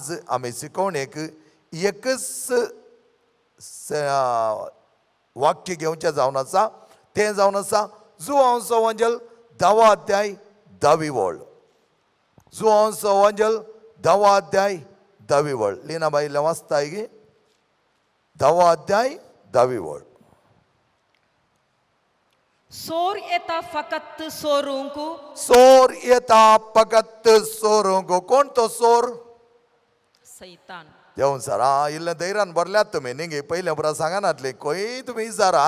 razy, a मेसिकोवणेक एकच वाक्य घेवचें जावन आसा तें जावन आसा जुवांचो वंजल दावो अध्याय दावी वळ जुवांचो वंजल दावो अध्याय दावी वळ लिना बाईला वाचताय गी दावो अध्याय दावी वळ सोर येता फकत सोरूंक सोर येता फकत सोरूंक कोण तो सोर सैतान देऊन सारा इल्ले धैर्यान ಬರल्यात तुम्ही ನಿಂಗೆ पहिल्या बरा सांगानातले खंय तुम्ही विचारा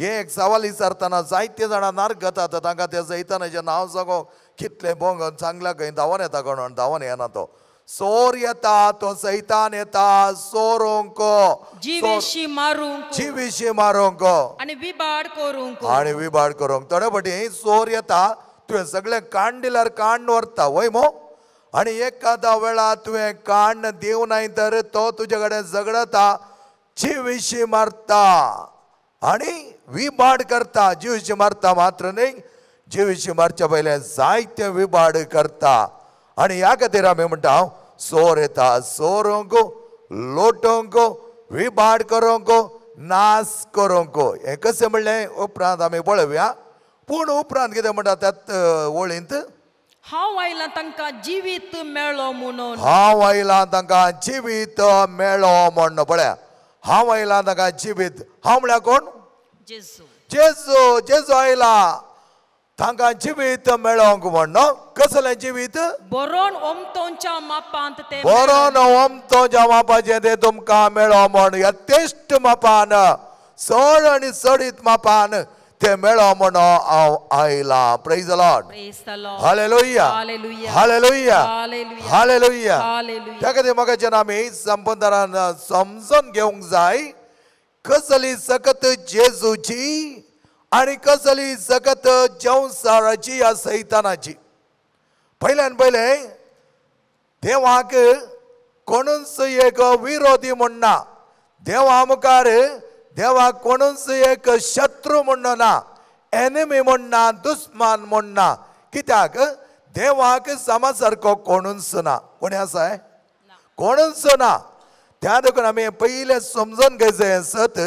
हे एक सवाल विचारतना जायते जाणां नार्क घातात तांकां त्या जैतानाचें नाव सगो कितले भोंग सांगला खंय धांवोन येता कोण धांवोन येना तो सोर येता तो सैतान येता सोरोंक जीवेशी मारूंक जीवेशी मारूंक आणि विबाड करूंक आणि विबाड करूंक थोडे फाटी सोर येता तुवें सगळे कांड दिल्यार कांड व्हरता वय मो आणि एखादा वेळा तुवें काण देव नाही तर तो तुझ्याकडे कडेन झगडता जीवशी मारता आणि विबाड करता जीवशी मारता मात्र न्ही जीवशी मारच्या पहिले जायते विबाड करता आणि या खातीर आमी म्हणता सोर येता सोरोंक लोटोंक विबाड करूंक नास करूंक हे कसे म्हणलें उपरांत आमी पळोवया पूण उपरांत कितें म्हणटा त्यात वळींत जिवीत ತಂಕ म्हणून ಮೇಳೋ ಮುನೋ ಹಾವೈಲ जिवीत ಜೀವಿತ म्हण ಮಣ್ಣು ಬಳೆ ಹಾವೈಲ तांकां जिवीत ಹಾವ म्हळ्यार कोण जेजू जेजू जेजू आयला तांकां जिवीत मेळोंक म्हण न्हू कसलें जिवीत बरोन ओमतोंच्या मापांत ते बरोन ओमतोंच्या मापाचे ते तुमकां मेळो म्हण यथेश्ट मापान चड आनी सडीत मापान ते मेळो म्हणो आयला प्रेज लॉड हाले लोया हाले लोया हाले लोया त्या खातीर म्हाका जेन्ना आमी संबंदान समजून घेवंक जाय कसली सकत जेजूची आणि कसली सकत जंवसाराची या सैतानाची पहिल्यान पहिले देवाक कोणूच एक विरोधी म्हण ना देवा मुखार देवा कोणच एक शत्रू म्हण ना एनिमी म्हणना दुस्मान ना कित्याक देवाक समा सारको कोणच ना कोणी आसा कोणच ना त्या देखून आम्ही पहिले समजून घेवचे सत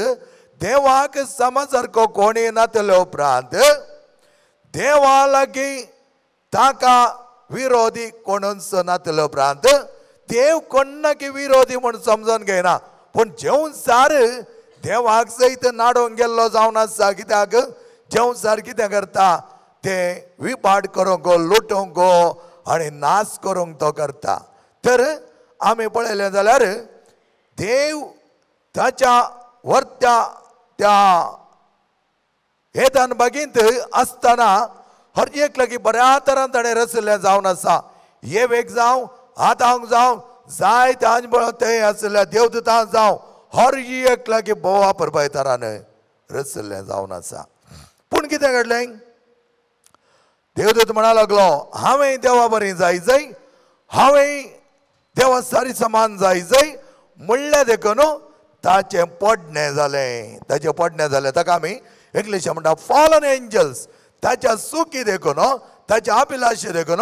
देवाक समा सारको कोणी नातले उपरांत देवा लागीं ताका विरोधी कोणच नातले उपरांत देव कोण ना की विरोधी म्हणून समजून घेयना पण जेवण सार देवाक जैत नाडोन गेल्लो जावन आसा कित्याक जेव सारकी ते करता ते विपाट करूंक गो लुटोंक गो आनी नाश करूंक तो करता तर आमी पळयलें जाल्यार देव ताच्या वर्त्या त्या हे बागींत आसतना हर एक लगी बऱ्या तरान ताणें रचले जावन आसा हे वेग जावं हातांक जावं जाय ते अनबळ ते आसल्या जावं की बोवा परबायतारान रचल्लें जावन आसा पूण कितें घडलें देवदूत म्हणा लागलो हांवें देवा बरें जाय जय हांवें देवा सारी समान जाय जाय म्हणल्या देखून ताचें पडणें जालें ताचें पडणें जालें ताका आमी इंग्लिश म्हणटा फॉलन एंजल्स ताच्या सुकी देखून ताच्या अभिलाषे देखून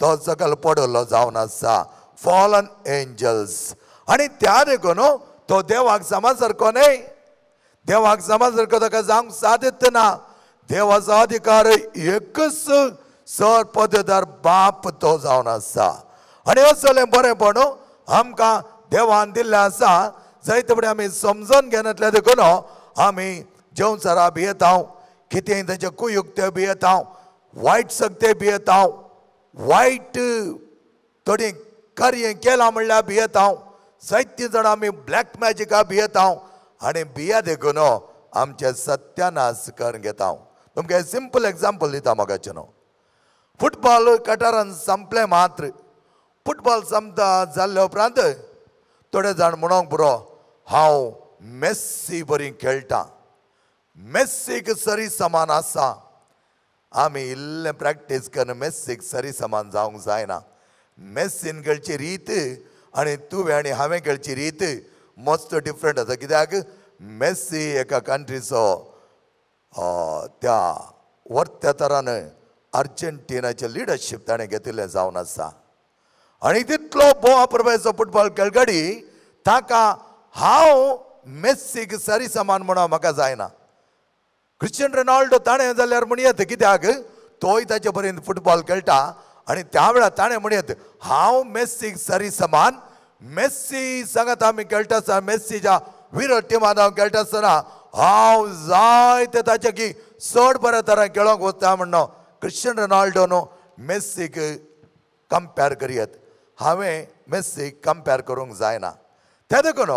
तो सकल पडलो जावन आसा फॉलन एंजल्स आनी त्या देखून तो देवाक जमासारखो न्हय देवाक काय ताका जावंक ना देवाचो अधिकार एकच सर पददार बाप तो जाऊन असा आणि असले बरे बरेंपण आमकां देवान दिल्लें आसा जैत ते फुडें समजून घेनातल्या देखून हो, आमी जेवसारा भियेता कितें त्याचे कुयुक्त्यो भियेता वायट सक्ते भियेता वायट थोडी कार्य केलां म्हणल्यार भियेता सैत्य जण आम्ही ब्लॅक मॅजिका भियेता आणि बिया देखून हो, आमच्या सत्यानाश करून घेता तुमक सिंपल एक्झाम्पल दिता मगाचे नो फुटबॉल कटारान संपले मात्र फुटबॉल संपता जाल्ले उपरांत थोडे जाण म्हणोंक पुरो हांव मेस्सी बरी खेळटा मेस्सीक सरी समान आसा आमी इल्लें प्रॅक्टीस करून मेस्सीक सरी समान जावंक जायना मेस्सीन खेळची रीत आनी तुवें आनी हांवें खेळची रीत मस्त डिफरंट आसा कित्याक मेस्सी एका कंट्रीचो त्या वर्त्या तरान अर्जेंटिनाचें लिडरशीप ताणें घेतिल्लें जावन आसा आनी तितलो भोवा प्रभेचो फुटबॉल खेळगडी ताका हांव मेस्सीक सरी समान म्हणोन म्हाका जायना क्रिश्चन रोनाल्डो ताणें जाल्यार म्हण येता कित्याक तोय ताचे पर्यंत फुटबॉल खेळटा आणि त्यावेळा ताणे म्हणत हाव मेस्सी सरी समान मेस्सी सांगत असताना मेस्सीच्या विरोधी खेळत असा हाव जाय ताच्या की चड चढ पर खेळ वता क्रिश्चन रोनाल्डो मेस्सीक कंपेर करियत हावे मेस्सीक कंपेर करूक जायना ते देखून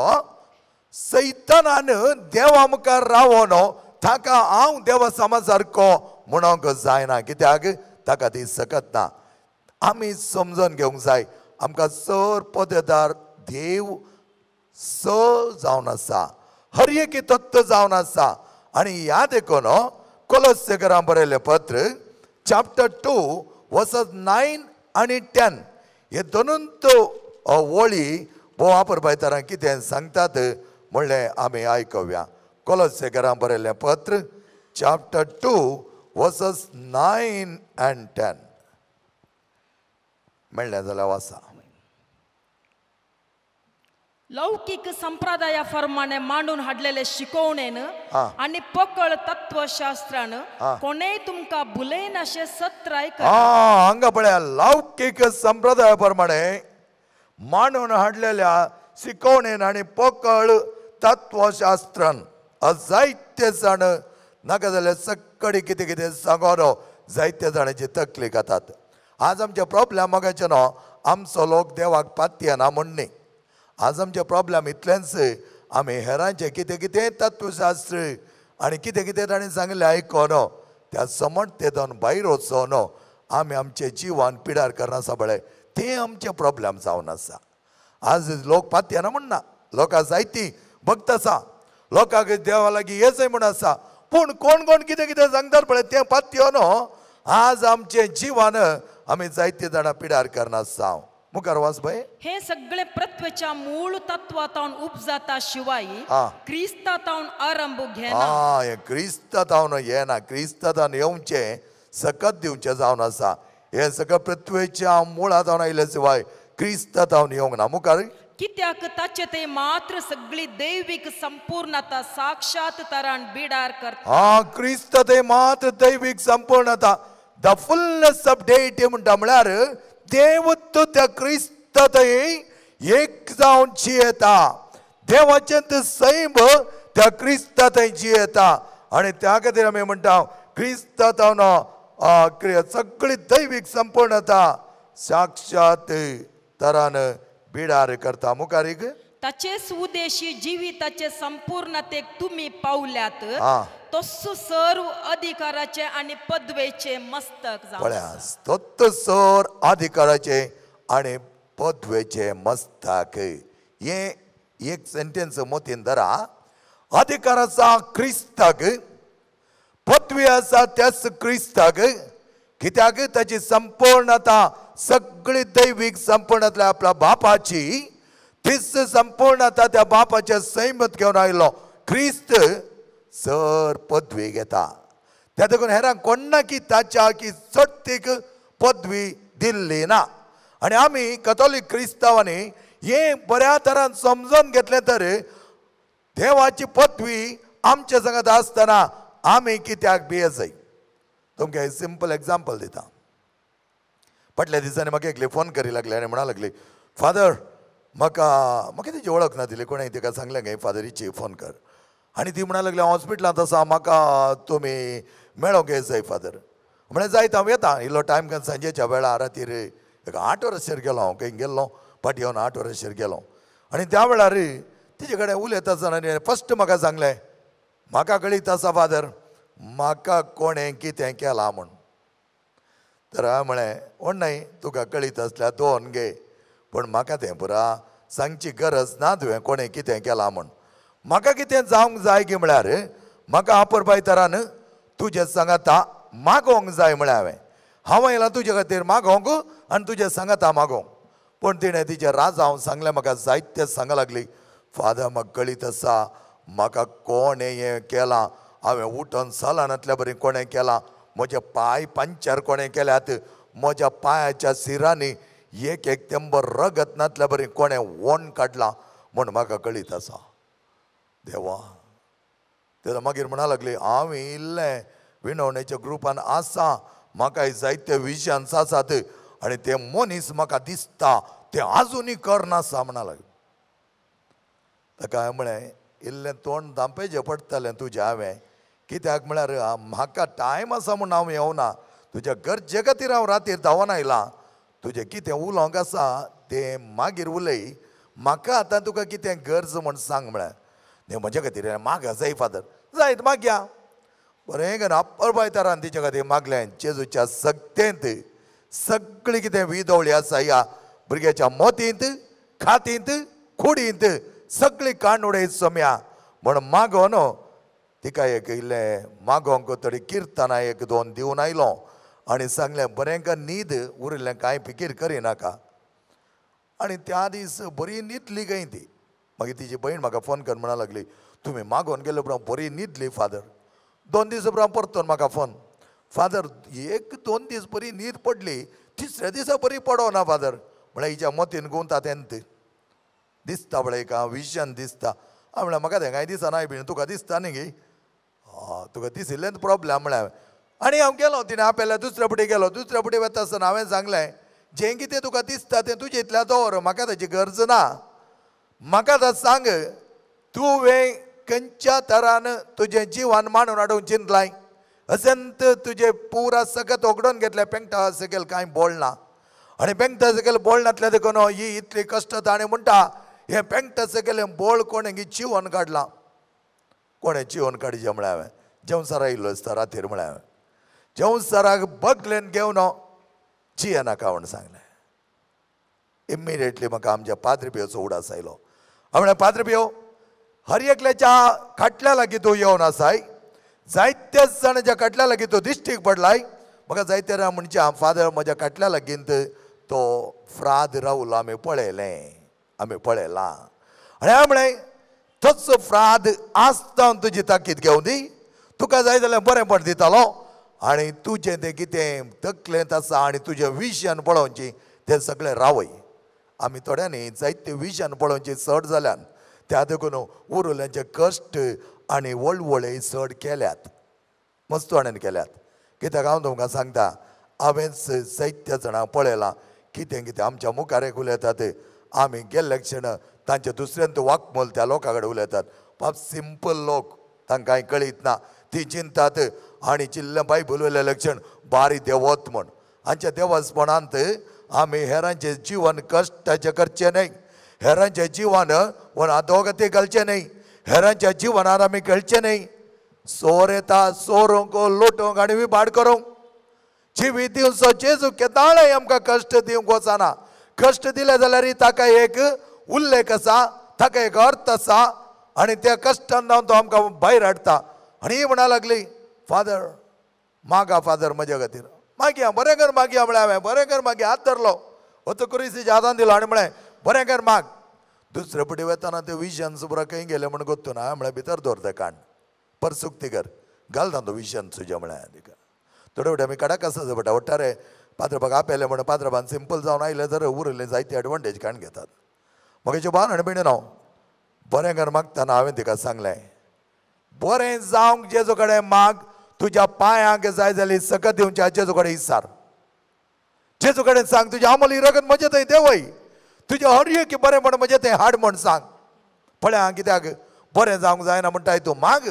सैतन देवा मुखार समाज सारको सारखं म्हणूक कित्याक ताका ती सकत ना आम्ही समजून घेवंक जाय आमकां सर पदेदार देव स जावन आसा हर एक तत्व जावन आसा आनी ह्या देखून कोलस्यकरा बरयलें पत्र चाप्टर टू वसत नायन आनी टॅन हे दोनूत वळी बोवापर बायतारां कितें सांगतात म्हणलें आमी आयकव्या कोलस्यकरा बरयलें पत्र चाप्टर टू वसस नायन अँड टेन जाला ವಾಸ लौकिक संप्रदायाप्रमाणे मांडून हाडलेले शिकवणेन आणि पकळ तत्वशास्त्रान कोणे तुमका भुलयन असे सत्राय हांगा पळया लौकिक संप्रदायाप्रमाणे मांडून हाडलेल्या शिकवणेन आणि पकळ तत्वशास्त्रन जायते जाण नाका जाल्यार सकडी कितें कितें सांगोन जायत्या जाण्याची तकली घातात आज आमचे प्रॉब्लमागाचे न्हू आमचो लोक देवाक पात्य ना म्हणणे आज आमचे प्रॉब्लम इतलेंच आम्ही हेरांचे कितें कितें तत्वशास्त्र आनी कितें कितें ताणें सांगलें न्हू त्या दोन भायर वचो न्हू आमी आमचे जिवन पिडार करना पळय ते आमचे प्रॉब्लेम जावन आसा आज लोक म्हण म्हणना लोकां जायती भक्त आसा लोकांक देवा लागीं जाय म्हण आसा पूण कोण कोण कितें कितें सांगतात पळय तें पातयो न्हू आज आमचे जीवन आम्ही जायते जाणा पिडार करणार साव मुखार वाच भाई हे सगळे प्रत्वच्या मूळ तत्वातावन उपजाता शिवाय हा. क्रिस्तातावन आरंभ घेना हा हे क्रिस्तावन येना क्रिस्तावन येवचे सकत दिवचे जावन आसा हे सगळं पृथ्वीच्या मुळात जावन आयल्या शिवाय क्रिस्तावन येवंक ना मुखार कित्याक ताचे ते मात्र सगळी दैविक संपूर्णता साक्षात तरान बिडार करता हा क्रिस्त ते मात्र दैवीक संपूर्णता द फुलनेस ஃபுல்னஸ் ஆஃப் டேட்டியம் म्हणल्यार देवत्व त्या क्रिस्तातही एक जावन जियेता देवाचें ते सैम त्या थंय जियेता आनी त्या खातीर आमी म्हणटा क्रिस्तावन सगळी दैवीक संपूर्णता साक्षात तरान बिडार करता मुखारीक ताचेच उदेशी जिविताचे संपूर्णतेक तुम्ही पावल्यात तस्सु सर्व अधिकाराचे आणि पदवेचे मस्तक पळ्या सर अधिकाराचे आणि पदवेचे मस्तक हे एक सेंटेन्स मोतीन धरा अधिकार असा क्रिस्ताक पदवी असा त्याच क्रिस्ताक कित्याक त्याची संपूर्णता सगळी दैवीक संपूर्णता आपल्या बापाची तीच संपूर्णता त्या बापाच्या सैमत घेऊन आयलो ख्रिस्त सर पदवी घेता त्या देखून हेरांक की ताच्या की सट्टीक पदवी दिल्ली ना आणि आम्ही कथोलीक क्रिस्तावांनी हे बऱ्या तरान समजून घेतले तर देवाची पदवी आमच्या संगत असताना आम्ही कित्याक बियेजय तुमकां सिंपल एग्जाम्पल दिता फाटल्या दिसांनी म्हाका एकले फोन करी लागले आनी म्हणा लागले फादर म्हाका म्हाका तेजी वळख ना दिली कोणें तिका सांगलें गे फादरीची फोन कर आणि ती म्हणा लागली हॉस्पिटलांत आसा म्हाका तुमी मेळो गे जाय फादर म्हणजे जायत हांव येता इल्लो टायम कांय सांजेच्या वेळार रातीर एक आठ वरांचेर गेलो हांव खंय गेल्लो फाटी येवन आठ वरांचेर गेलो आनी त्या वेळार तिजे कडेन उलयता आसतना फस्ट म्हाका सांगलें म्हाका कळीत आसा फादर म्हाका कोणें कितें केलां म्हूण तर हांवें म्हळें नाही तुका कळीत आसल्यार दोन घे पूण म्हाका तें पुरा सांगची गरज ना तुवें कोणें कितें केलां म्हूण म्हाका कितें जावंक जाय गे म्हळ्यार म्हाका बाय तरान तुजें सांगाता मागोंक जाय म्हळ्यार हांवें हांव येयलां तुजे खातीर मागोंक आनी तुजें सांगाता मागोंक पूण तिणें तिचे राज हांव सांगलें म्हाका जायतें सांग लागली फादर म्हाका कळीत आसा म्हाका कोणें हें केलां हांवें उठोन सलानांतल्या बरें कोणें केलां म्हजे पांय पांचार कोणें केल्यात म्हज्या पांयाच्या सिरांनी एक एक तेंबर रगत नातल्या बरें कोणें ओण काडलां म्हूण म्हाका कळीत आसा देवा तेन्ना मागीर म्हणा लागली हांव इल्लें विणवणेच्या ग्रुपान आसा म्हाका जायते विशयांस आसात आनी ते मनीस म्हाका दिसता ते आजुनी करनासा म्हणा लागले ताका हांवें म्हळें इल्लें तोंड दांपेचें पडटलें तुजें हांवें कित्याक म्हळ्यार म्हाका टायम आसा म्हूण हांव येवना तुज्या गरजे खातीर हांव रातीर धांवन आयलां तुजें कितें उलोवंक आसा तें मागीर उलय म्हाका आतां तुका कितें गरज म्हूण सांग म्हळ्यार 내 먼저 माग 마가 फादर जायत माग्या बरें रापर पायता तिचे खातीर मागले जेजूच्या सक्तेंत सगळें कितें विदवळें आसा ह्या भुरग्याच्या मोतींत खातींत खुडींत सगळी काण उडय सोम्या म्हण मागो न्हू तिका एक इल्लें मागोंक तरी किर्तना एक दोन दिवन आयलो आनी सांगलें बरेंक न्हीद उरिल्लें कांय फिकीर करिनाका आनी त्या दीस बरी न्हिदली गई ती मागीर तिजी भयण म्हाका फोन कर म्हणा लागली तुमी मागोन गेले उपरांत बरी न्हिदली फादर दोन दीस उपरांत परतो म्हाका फोन फादर एक दोन दीस बरी न्हीद पडली तिसऱ्या दिसा बरी पडोना फादर म्हळ्यार हिच्या मतीन गुंवता तात्यान ती दिसता म्हळ्यार हांव विजन दिसता हांव म्हळ्यार म्हाका तेंगाय दिसना बीन तुका दिसता न्ही गे तुका दिसिल्लेंच प्रॉब्लेम म्हळ्यार आनी हांव गेलो तिणें आपेल्या दुसऱ्या फुडें गेलो दुसऱ्या फुडें वेता आसतना हांवें सांगलें जें कितें तुका दिसता तें तुजें इतल्या दवर म्हाका ताची गरज ना म्हाका आतां सांग वे खंयच्या तरान तुझे जीवन मांडून हाडूंक चिंतलाय असंत तुझे पुरा सगत उघडून घेतल्या पेंगटा सकयल काय बोलना आनी सकल सकयल बोलनातल्या देखून ही इतली कश्ट ताणें म्हणटा हे पेंगटा सकयल बोळ कोणें जिवन काडलां कोणें जिवन काडचें म्हळ्यार हांवें जेवणसारा येयल्लो आसता रातीर म्हळ्यार हांवें जेवणसाराक बकलेन घेवन जिये नाका म्हण सांगलें इमिडिएटली म्हाका आमच्या पाद्रिबेचो उडास आयलो ಅವಳ हर हरएकल्याच्या खाटल्या लागी तो येवन आसाय जायत्याच जाणांच्या खाटल्या लागी तो दिश्टीक पडलाय म्हाका जायते जाणां म्हणजे हम फादर म्हज्या खाटल्या लागींत तो फ्राद रावलो आमी पळयलें आमी पळयलां आनी हांवें म्हणलें तच फ्राद आसता तुजी ताकीद घेवन दी तुका जाय जाल्यार बरें दितालो आनी तुजें तें कितें तकलेंत आसा आनी विशन पळोवचें तें आम्ही थोड्यांनी जायत्यो विजन पळोवचे चड जाल्यात त्या देखून उरुल्यांचे कश्ट आणि वळवळे चड केल्यात मस्तवाण्यान केल्यात कित्याक हांव तुमकां सांगता हांवें जायत्या जाणांक पळयलां कितें कितें आमच्या मुखार एक उलयतात आमी गेल्ले क्षण तांचे दुसऱ्यांत वाकमोल त्या लोकां कडेन उलयतात सिंपल लोक तांकां कळीत ना ती चिंतात आनी चिल्ले बायबल वयलें क्षण बारी देवत म्हूण हांच्या देवस्पणांत आम्ही हेरांचे जीवन कष्ट करचे नाही हेरांचे जीवन अधोगती घालचे नाही हेरांच्या जीवनात खेळचे नाही सोर येतात सोरूक लोटोक आणि भाड करू जिवी आमकां कष्ट देऊ वचना कष्ट दिले जाल्यार ताका एक उल्लेख असा ताका एक अर्थ असा आणि त्या कष्ट हाडता आणि म्हणा लागली फादर मागा फादर माझ्या खातीर कर मागी ಮಾಗಿ म्हळ्यार हांवें बरें कर मागी हात धरलो हो क्रिस तिच्या हातान दिलो आनी म्हळें बरें कर माग दुसरे फुटी वेताना ते विशन्स बरो खंय गेले म्हण गोत्तो ना म्हळ्यार भितर दवर ते काण परसुक्ती कर घाल तांदो विजन तुज्या म्हळ्यार तिका थोडे फटी आमी कडाक आसा पडटा वट्टारे पात्रपाक आपयले म्हण पात्रपान सिंपल जावन आयले जर उरले जायते एडवांटेज काण घेतात म्हाका जेवण हाणें बिणें हांव बरें कर मागताना हांवें तिका सांगलें बरें जावंक जेजो कडेन माग तुझ्या पायांक जाय जाल्यार सकत दिवच्या जेजू कडेन इसार जेजू कडेन सांग तुज्या आमोली रगन म्हजे थंय देवय तुजें हरय की बरें म्हण म्हजें थंय हाड म्हण सांग पळय हां कित्याक बरें जावंक जायना म्हणटाय तूं माग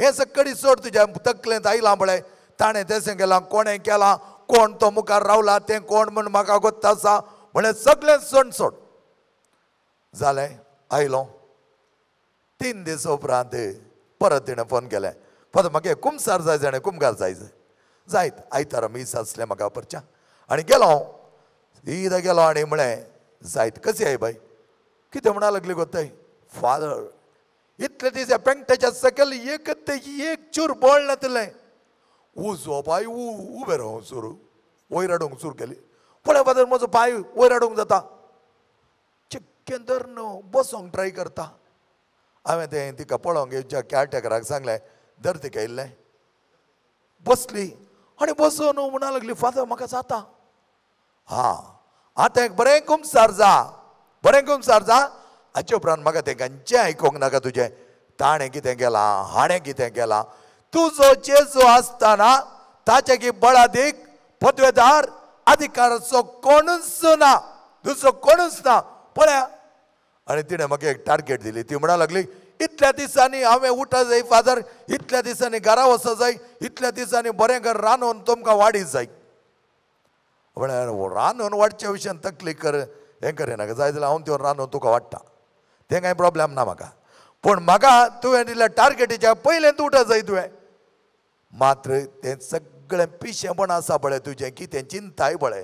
हे सकडी सोड तुज्या तकलेंत आयलां पळय ताणें तें केलां कोणें केलां कोण तो मुखार रावला तें कोण म्हण म्हाका गोत्त आसा म्हणल्यार सगळें सण सोड जालें आयलो तीन दीस उपरांत परत तिणें फोन केलें फक्त म्हाका कुमसार सार जाय जाण एकूम जाय जाय जायत आयतारा मी आसलें म्हाका परच्या आनी गेलो हांव ईद गेलो आनी म्हळें जायत कशी आहे बाई कितें म्हणा लागली गोताय फादर इतले दीस पेंटाच्या सकयल एक तेजी एक चूर बळ नातलें उजो पाय उबे राव सुरू वयर हाडूंक सुरू केली पळय फादर म्हजो पाय वयर हाडूंक जाता तर न्हू बसोंक ट्राय करता हांवें तें तिका पळोवंक येवच्या कॅरटेकराक सांगलें धरते काय बसली आणि बसून म्हणा लागली फादर म्हाका जाता हा आता एक बरें कुमसार जा बरें कुमसार जा हाचे उपरांत म्हाका तेंकांचें आयकूंक नाका तुजें ताणें कितें केलां हाणें कितें केलां तुजो जो आसतना ताचे की बळादीक पदवेदार अधिकाराचो कोणूच ना दुसरो कोणूच ना पळया आणि तिणें म्हाका एक टार्गेट दिली ती म्हणा लागली इतल्या दिसांनी हांवें उठा जाय फादर इतल्या दिसांनी घरा वसा जाय इतल्या दिसांनी बरें घर रांदून तुमकां वाडी जाय म्हळ्यार हो रांदून वाडच्या विशयान तकली कर हें करिनाका जाय जाल्यार हांव त्यो रांदून तुका वाडटा तें कांय प्रॉब्लेम ना म्हाका पूण म्हाका तुवें दिल्या टार्गेटीच्या पयलें तूं उठा जाय तुवें मात्र तें सगळें पिशेपण आसा पळय तुजें कितें चिंताय पळय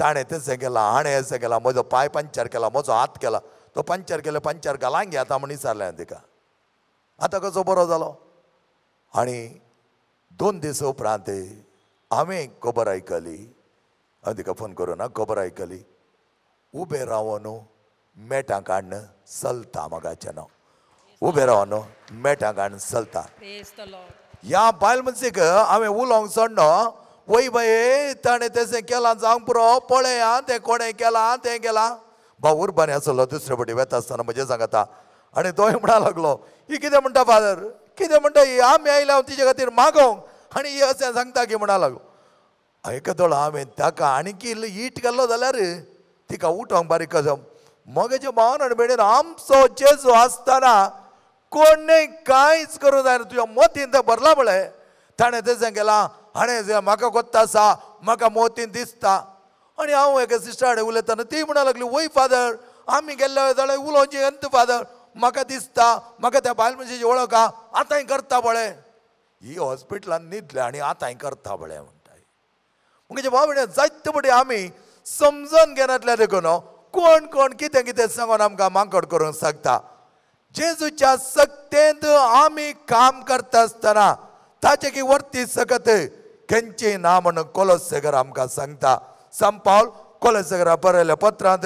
ताणें तें केलां हाणें असें केलां म्हजो पांय पंचर केला म्हजो हात केला तो पंचर केलो पंचर घालांक घेता म्हण विचारलें तिका आतां कसो बरो जालो आनी दोन दीस उपरांत हांवें खबर आयकली हांवें तिका फोन करून खबर आयकली उबें रावन मेटां काडन चलता म्हाकाचें नांव उबें रावन मेटां काडन चलता ह्या बायल मनशीक हांवें उलोवंक सोडनो वय बाय ताणें तें केलां जावंक पुरो पळय आं तें कोणें केलां तें केलां भाव उर्बान आसलो दुसरे फावटी वेता आसतना म्हजें सांगता आनी तोय म्हणा लागलो ही कितें म्हणटा फादर कितें म्हणटा ही आमी आयल्या हांव तिचे खातीर मागो आनी ही अशें सांगता की म्हणा लागलो आयकतलो हांवें ताका आणकी इट केल्लो जाल्यार तिका उठोंक बारीक कसम मगेच्या भावान आनी आमचो जेजू आसतना कोणें कांयच करूं जायना तुज्या मोतीन तें भरलां म्हळें ताणें तें केलां हाणें म्हाका कोत्ता आसा म्हाका मोतीन दिसता आनी हांव एका सिस्टर कडेन उलयताना ती म्हणा लागली वय फादर आमी गेल्ले जाल्यार उलोवचें अंत फादर म्हाका दिसता म्हाका त्या बायल ओळख वळखा आतांय करता पळय ही हॉस्पिटलान न्हिदले आनी आतांय करता पळय म्हणटाय म्हणजे भाव भयण जायते पटी आमी समजून घेनातल्या देखून कोण कोण कितें कितें सांगून आमकां मांकड करूंक सांगता जेजूच्या सक्तेंत आमी काम करता आसतना ताचे की वरती सकत खंयचे ना म्हणून कोलस आमकां सांगता सांपावल कोलसेगरा बरयल्या पत्रांत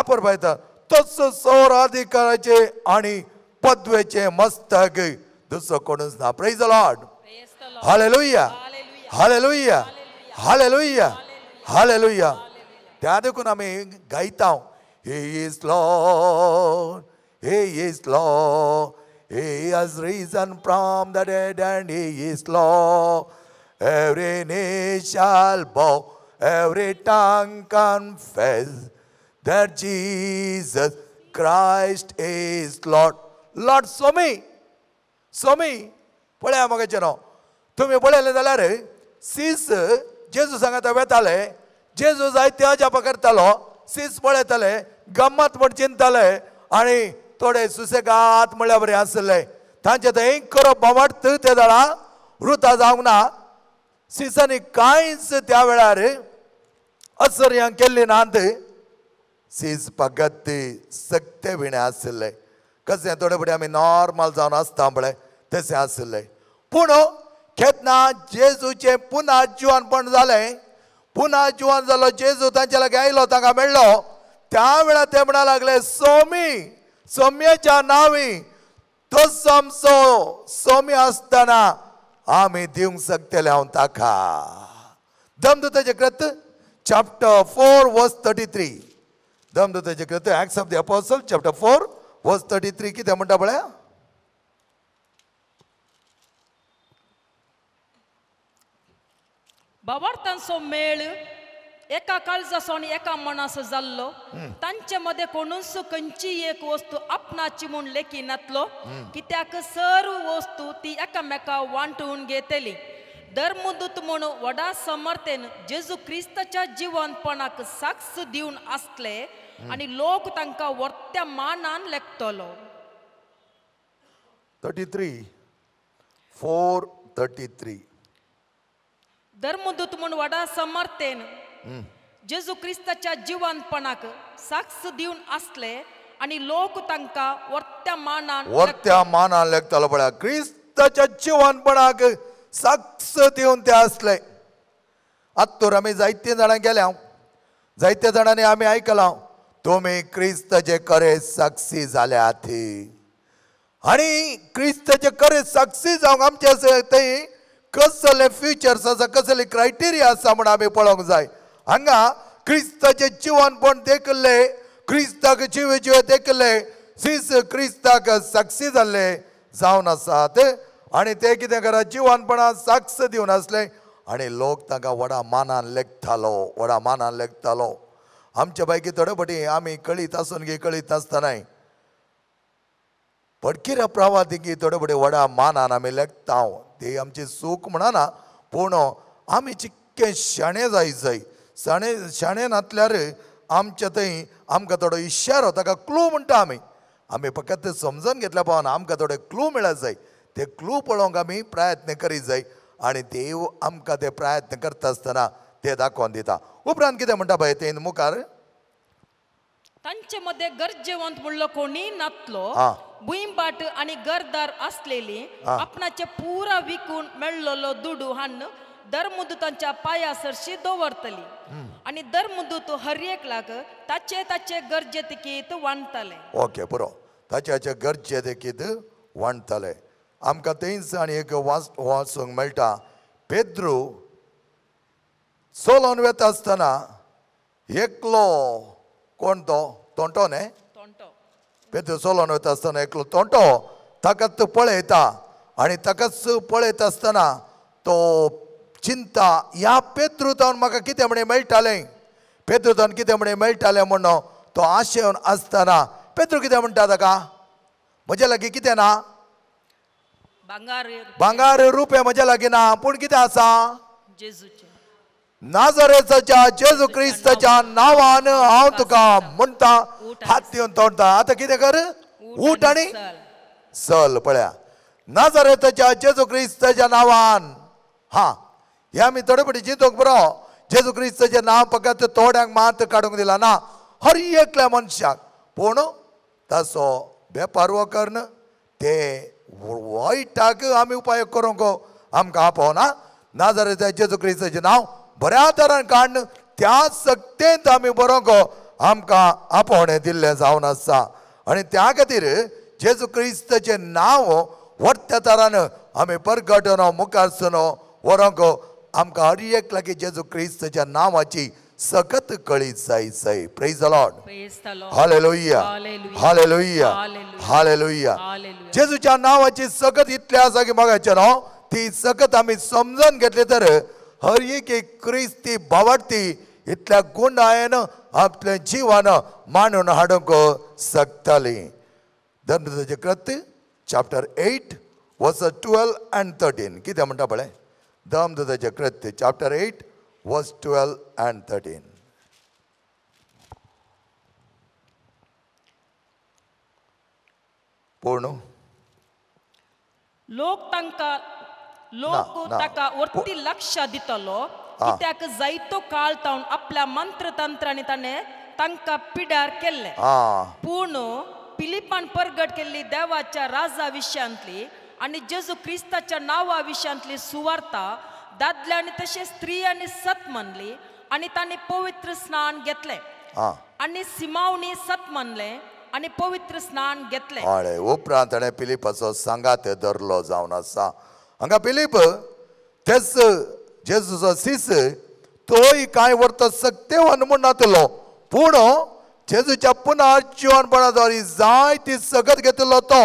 आपर पायता तस अधिकाराचे आणि पदवेचे मस्तक दुसरं कोणच ना प्रेज लॉर्ड हाले लुया हाले लुया हाले लुया हाले लुया त्या देखून आम्ही गायता he is Lord he is Lord he is risen from the dead and he is Lord every knee shall bow every tongue confess that Jesus Christ is Lord. Lord स्वामी स्वामी पळया म्हाका नांव तुमी पळयलें जाल्यार सीस जेजू सांगाता वेताले जेजू जाय त्या जापा करतालो सीस पळयताले गम्मत म्हण चिंताले आनी थोडे सुसेगात म्हळ्यार बरें आसले तांचे थंय करप बाबट ते जाणा वृता जावंक ना सिसांनी कांयच त्या वेळार असर्यां केल्ली नांद सीज पगती सक्ते विणें आशिल्लें कसले थोडे फुडें आमी नॉर्मल जावन आसता म्हळें तशें आशिल्लें पूण केन्ना जेजूचे पुना जिवनपण जालें पुना जिवन जालो जेजू तांचे लागीं आयलो तांकां मेळ्ळो त्या वेळार ते म्हणा लागले सोमी सोम्याच्या नावी तो समसो सोमी आसतना आमी दिवंक शकतले हांव ताका दमदुताचें कृत chapter four verse thirty three Thumb to the of the of the four chapter 4, verse 33. की menda bala? बवर्तन सो मेळ एका काळजासो सोनी, एका मनाचो जाल्लो तांचे मदे कोणूच खंयची एक वस्तू आपणा लेकी नतलो, नातलो कित्याक सर्व वस्तू ती एकामेका वांटून घेतली धर्मदूत म्हणून वडा समर्थेन जेजू क्रिस्तच्या जिवनपणाक साक्ष दिवन आसले आणि लोक तांकां वरत्या मानान लेखतलो थर्टी थ्री धर्मदूत म्हणून वडा समर्थेन जेजू ख्रिस्ताच्या जिवनपणाक साक्ष दिवन आसले आणि लोक तांकां वरत्या मानान वरत्या मानान लेखतलो पळ्या क्रिस्ताच्या जिवनपणाक साक्ष देऊन त्या असले आत्तोर आम्ही जायते जाणां गेल्या जायत्या जणांनी आम्ही ऐकला तुम्ही क्रिस्त जे करे साक्षी झाल्या थी आणि जे करे साक्षी जावंक आमच्या थंय कसले फ्युचर्स असा कसले क्रायटेरिया असा म्हणून आमी पळोवंक जाय हांगा क्रिस्ताचे पण देखले क्रिस्ताक जीव जीव देखले सीस क्रिस्ताक साक्षी जाल्ले जावन आसात आणि ते कितें करा जिवानपणा साक्ष दिवन आसले आणि लोक तांकां वडा मानान लेखतालो वडा मानान लेखतालो आमचे बायकी थोडे फटी आमी कळीत आसून गे कळीत नासतनाय पडकिऱ्या प्रवा दिगी थोडे फटी वडा मानान आमी लेखता ती आमची सूख म्हणना पूण आमी चिक्के शाणे जाय जाय शाणे शाणे नातल्यार आमच्या थंय आमकां थोडो इशारो ताका क्लू म्हणटा आमी आमी फकत समजून घेतल्या पावना आमकां थोडे क्लू मेळत जाय ते क्लू पळोवंक आमी प्रयत्न करीत जाय आनी देव आमकां ते प्रयत्न करता आसतना ते दाखोवन दिता उपरांत कितें म्हणटा पळय तेन मुखार तांचे मध्ये गरजेवंत म्हणलो कोणी नातलो भुंयबाट आणि गरदार असलेली आपणाचे पुरा विकून मेळलेलो दुडू हाण पाया सरशी दवरतली आणि धर्मदूत एक लाग ताचे ताचे गरजे तिकीत वांडतले ओके बरो ताचे ताचे गरजे तिकीत वांडतले आमकां थंयच आनी एक वाच वाचूंक मेळटा पेद्रू चलोन वेता आसतना एकलो कोण तो तोंटो न्ही पेद्रू चलोन वेता आसतना एकलो तोंटो ताकाच पळयता आनी ताकाच पळयता आसतना तो चिंता ह्या पेत्रुतावन म्हाका कितें म्हणे मेळटालें पेत्रुतावन कितें म्हणे मेळटालें म्हणून तो आशेवन आसतना पेत्रू कितें म्हणटा ताका म्हजे लागीं कितें ना भांगार रुपे म्हजे लागीं ना पूण कितें आसा नाजरेचा जेजू क्रिस्तच्या नांवान हांव तुका म्हणटा हात दिवन तोडटा आतां कितें कर उठ आनी चल पळया नाजरेचा जेजू क्रिस्तच्या नांवान हा हे आमी थोडे फाटी चिंतोक बरो जेजू क्रिस्तचें नांव फक्त तोड्यांक मात काडूंक दिला ना हर एकल्या मनशाक पूण तसो वेपार वो कर्ण ते वाईटाक आम्ही उपाय करूंक आमकां आपोवना ना जाल्यार त्या जेजू क्रिस्ताचें नांव बऱ्या तरान काडन त्या सक्तेंत आमी बरोवंक आमकां आपोवणें दिल्लें जावन आसा आनी त्या खातीर जेजू क्रिस्ताचें नांव व्हडट्या तरान आमी परगटनो मुखार सुनो व्हरोंक आमकां हर एक लागीं जेजू क्रिस्ताच्या नांवाची सकत कळीत जायचंय प्रेज लॉर्ड हाले लोहिया हाले लोहिया हाले लोहिया जेजूच्या नावाची सकत इथल्या आसा की मागायचे नाव ती सकत आम्ही समजून घेतले तर हर एक एक क्रिस्ती बावडती इतल्या गुणायन आपल्या जीवान मांडून हाडूंक सकताली धर्मचे कृत्य chapter eight verse twelve and thirteen कितें म्हणटा पळय दमदुदाचे कृत्य चॅप्टर एट verse 12 and 13. पूर्ण लोक तांकां लोक ना, ताका वरती लक्ष दितलो कित्याक जायतो काळ तावन आपल्या मंत्रतंत्रांनी ताणें तांकां पिड्यार केल्ले पूण पिलिपान परगट केल्ली देवाच्या राजा विशयांतली आणि जेजू क्रिस्ताच्या नांवा विशयांतली सुवार्ता दादल्याने तसे स्त्रियाने सत म्हणले आणि त्याने पवित्र स्नान घेतले आणि सिमावणी सत म्हणले आणि पवित्र स्नान घेतले हय उपरांत ताणें सांगा सांगात धरलो जावन आसा हांगा पिलीप तेच जेजूचो सीस तोय कांय वर्त सक्तेवन म्हूण नातलो पूण जेजूच्या पुन्हा जिवणपणा जाय ती सगत घेतलो तो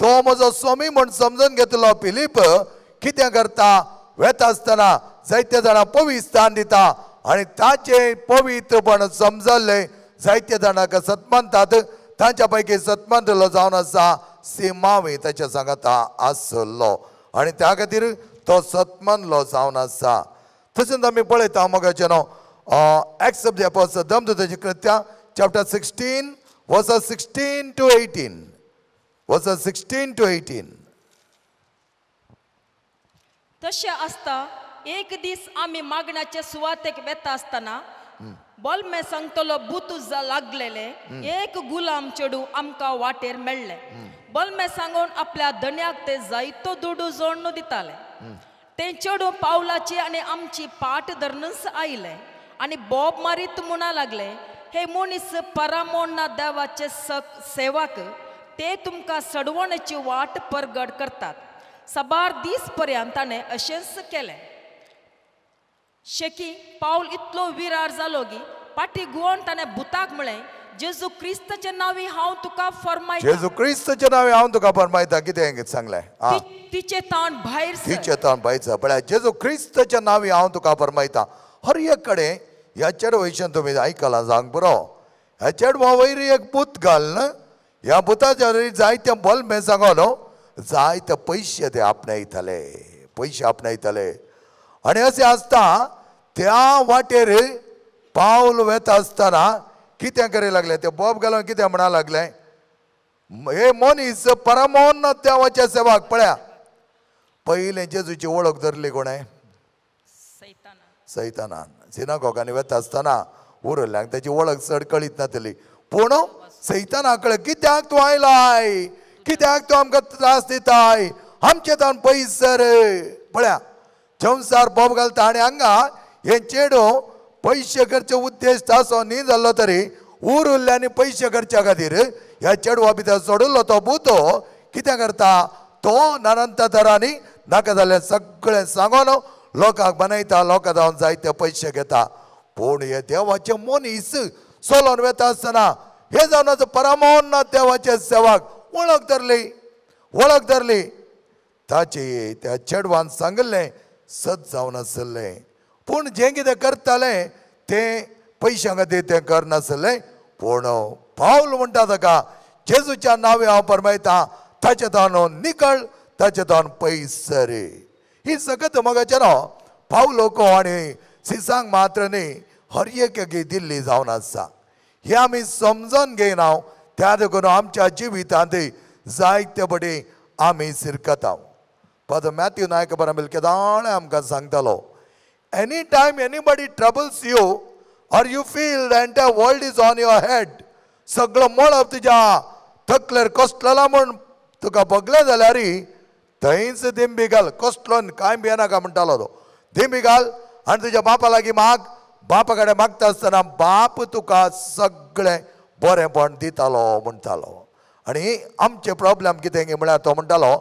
तो म्हजो स्वामी म्हूण समजून घेतलो पिलीप कितें करता वेत आसतना जायत्या जाणां पवित्र स्थान दिता आनी ताचे पवित्रपण समजल्लें जायत्या जाणांक सत्मानतात तांच्या पैकी जाऊन जावन आसा सिमावे ताच्या सांगाता आसलो आनी त्या खातीर तो सत्मानलो जावन आसा तशेंच आमी पळयता मोगाचे न्हू एक्स ऑफ दम दमदुताची कृत्या chapter sixteen verse sixteen to eighteen verse sixteen to eighteen तसे असता एक दिस आम्ही मागण्याचे सुवातेक असताना आसतना मे सांगतलो बुतू लागलेले एक गुलाम चेडू आमका वाटेर मेळ्ळें मे सांगून आपल्या धन्याक ते जायतो दुडू जोडणू दिताले ते चेडू पावलाची आणि आमची पाट धरनूच आयले आणि बॉब मारीत म्हणा लागले हे मनीस परामोण्णा देवाचे सेवाक ते तुमका सडवणची वाट परगड करतात सबार दीस पर्यंत ताणें अशेंच केलें शेकी पावल इतलो विरार जालो की पाटी गुवन ताणें भुताक म्हळें जेजू क्रिस्तचे नावी हांव तुका फरमायता जेजू क्रिस्तचे नावी हांव तुका फरमायता कितें सांगलें तिचे ताण भायर तिचे ताण भायर पळय जेजू क्रिस्तचे नांवी हांव तुका फरमायता हर एक कडेन ह्या चेड वयच्यान तुमी आयकलां सांग बरो ह्या चेड वयर एक पूत घाल ह्या पुताच्या मेळ बल्बे न्हू जाय तर पैसे ते आपणा पैसे आपणा आणि असे असता त्या वाटेर पावल वेता आसतना किती करे लागले ते बॉब घालून किती म्हणा लागले हे मनीस परमोन्न देवाच्या सेवाक पळया पहिले जेजूची ओळख धरली कोणे सैतानान सिनागोगांनी वेता आसतना उरल्यांक त्याची ओळख चड कळीत नातली पूण सैताना कित्याक तू आयलाय कित्याक तो आमकां त्रास दिताय आमचे ताण पयस सर पळया संसार बोब घालता आनी हांगा हे चेडो पयशे करचे उद्देश तासो न्ही जाल्लो तरी उर आनी पयशे करच्या खातीर ह्या चेडवा भितर सोडिल्लो तो बुतो हो. कितें करता तो नरंत तरांनी नाका जाल्यार सगळें सांगोन लोकांक बनयता लोकां जावन जायते पयशे घेता पूण हे देवाचे मनीस चलोन वेता आसतना हे जावन परामोन ना देवाचे सेवाक वळख धरली वळख धरली ताचे त्या चेडवान सांगले सत जावन आसले पूण जें कितें करताले ते पयशां खातीर तें करनासले पूण पावल म्हणटा ताका जेजूच्या नावे हांव परमयता ताचे तान निकळ ताचे तान पयस रे ही मगाचे धमकाचेर हांव को आनी सिसांग मात्र न्ही हर एक दिल्ली जावन आसा हे आमी समजून घेयन हांव त्या देखून आमच्या जिवितांत जायते बडी आमी सिरकता पद मॅथ्यू नायक बरं केदाळे आमकां सांगतालो any time anybody troubles you or you feel the world is on your head सगळो मळब तुज्या तकलेर कसलेला म्हूण तुका बगले जाल्यारय थंयच दिंबी घाल कसलो कांय नाका म्हणटालो तो दिंबी घाल आनी तुज्या बापा लागीं माग बापा कडेन मागता आसतना बाप तुका सगळें बरेंपण दितालो म्हणटालो आनी आमचे प्रॉब्लेम कितें म्हळ्यार तो म्हणटालो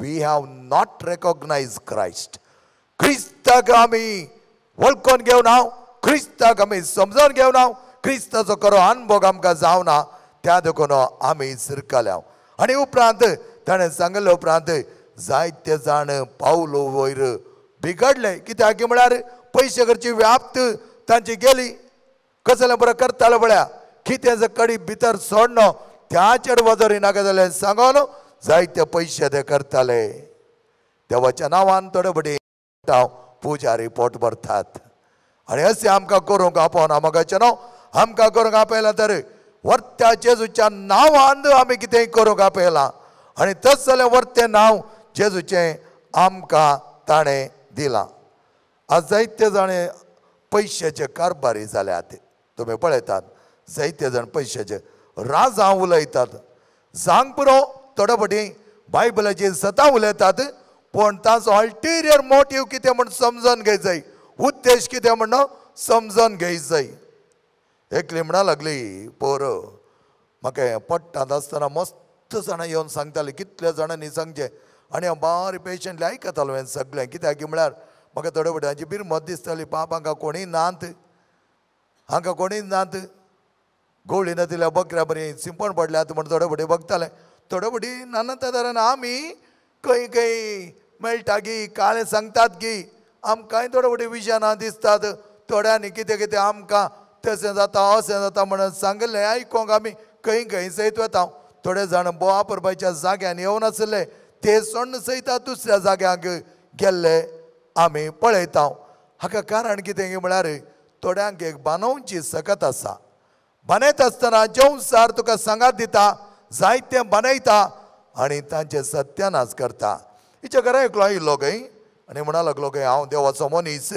we have not recognise Christ क्रिस्ताक आमी वळखून घेवन हांव क्रिस्ताक आमी समजून घेवन हांव क्रिस्ताचो खरो अनुभव आमकां जावना त्या देखून आमी सिरकल्या आनी उपरांत ताणें सांगले उपरांत जायते जाण पावलो वयर बिघडले कित्याक म्हळ्यार पयशे करची व्याप्त तांची गेली कसले बरं करताले म्हळ्यार त्याचं कडी भीतर सोडणं त्या वजरी नाका जाल्यार सांगोन जायते पयशे ते करताले देवाच्या नांवान थोडे बडी पुजारी पोट भरतात आणि असे आमकां करूंक आपण आमकाचे नाव आमकां करूंक आपयलां तर वरत्या जेजूच्या नांवान आमी कितेंय करूंक आपयलां आणि तस जाल्यार वरते नांव जेजूचे आमकां ताणें दिलां आज जायते जाणें पैशाचे कारभारी जाल्यात तुम्ही पळयतात साहित्य जण पैशाचे राजा उलयतात सांग पुरो थोडे बायबलाचे बायबलाचेर उलयतात पण ताचो अल्टेरियर मोटीव कितें म्हण समजून घे जाय उद्देश कितें म्हण समजून घेय जाय एकली म्हणा लागली पोर म्हाका पडटा पडटात आसतना मस्त जाणां येवन सांगताले कितल्या जाणांनी सांगचे आनी हांव बारी पेशंटली आयकतालो हांवें सगळें कित्याक की म्हळ्यार म्हाका थोडे फुट्यांची बीर बिरमत दिसताली बाप हांकां कोणीय नात हांकां कोणीय नात ಗೋಳಿನ ತಿಲ್ಲ बकऱ्या ಬರೀ ಸಿಂಪಣ ಪಡले आतां म्हण थोडे फटी बघताले थोडे फटी नानता आम्ही आमी खंय खंय मेळटा गी काळें सांगतात गी आमकांय थोडे फटी विजना दिसतात थोड्यांनी कितें कितें आमकां तशें जाता अशें जाता म्हणून सांगलें आयकोंक आमी खंय खंय सयत वता थोडे जाण वापरपाच्या जाग्यांनी येवनासले ते सोण्ण सयता दुसऱ्या जाग्यांक गेल्ले आमी पळयता हाका कारण कितें म्हळ्यार थोड्यांक एक बांदोवची सकत आसा बनयत आसतना जेवसार तुका सांगात दिता जायते बनयता आनी तांचे सत्यानाश करता हिच्या घरा एकलो आयिल्लो गय आनी म्हणा लागलो गय हांव देवाचो मनीस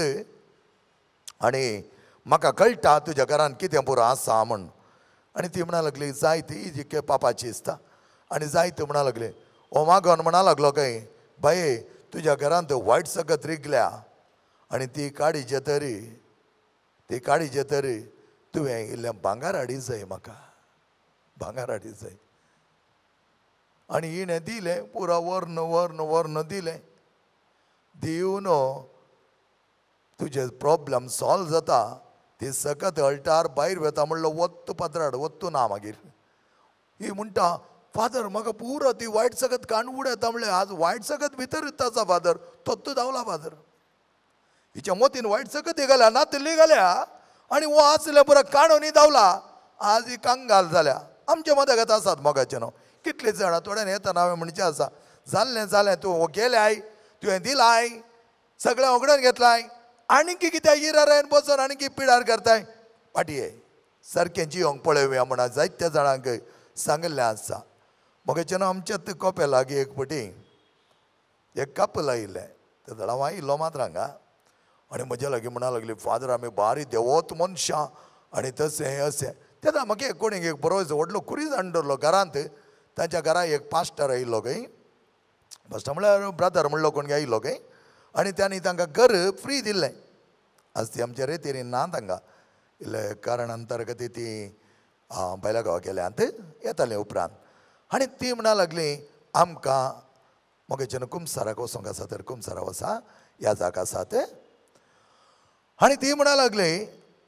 आनी म्हाका कळटा तुज्या घरान कितें पुरो आसा म्हण आनी ती म्हणा लागली जायती जिके पापाची दिसता आनी जायते म्हणा लागले ओ मागोन म्हणा लागलो गय बाये तुज्या घरान थंय वायट सगत रिगल्या आनी ती काडी जेतरी ती काडी जेतरी तुवें भांगार हाडीत जाय म्हाका भांगार हाडी जाय आनी इणें दिलें पुरा वर्ण वर्ण वर्ण दिलें दिवन तुजे प्रोब्लम सॉल्व जाता ती सकत अल्टार भायर वेता म्हणलो वत्तू पात्राड वत्तू ना मागीर ही म्हणटा फादर म्हाका पुरो ती वायट सकत काणवूड येता म्हणलें आज वायट सकत भितर येताचा फादर तत्तू धांवला फादर हिच्या मतीन वायट सकत ही घाला ना तिल्ली घाल्या आणि वाचल्या पुरा पुरो काणून आज ही कांगाल जाल्या आमच्या मदगत असतात मगाचे न्हू कितले जाणां थोड्यान येताना हांवें म्हणचें आसा जाल्लें जालें तूं हो आय तुवें दिलाय सगळें वगडोवन घेतलाय आणीक कित्याक इरारायन बसून आणखी पिडार करताय पाटये सारकें जियोंक पळोवया म्हणा जायत्या जाणांक सांगिल्लें आसा मोगाचे न्हू आमच्याच कोपे लागीं एक पटी एक कप लागले त्या हांव आयिल्लो मात्र हांगा आणि म्हज्या लागीं म्हणा लागली फादर आमी बारी देवोत मनशां आणि तसे हे असे तेन्ना म्हाका एक कोणी एक बरो व्हडलो कुरीज हाडून दवरलो घरांत तांच्या घरा एक पास्टर आयिल्लो काय पास्टर म्हळ्यार ब्रदर म्हणलो कोण आयिल्लो काय आणि तांणी तांकां घर फ्री दिल्लें आज ती आमच्या तेरी ना तांकां इल्ले कारण अंतर्गत ती बैला गावा गेल्यांत येतालें उपरांत आणि ती म्हणा लागली आमकां मोगेच्यान कुमसाराक वचोंक आसा तर कुमसारा वसा ह्या जागा आसा ते आणि ते म्हणा लागले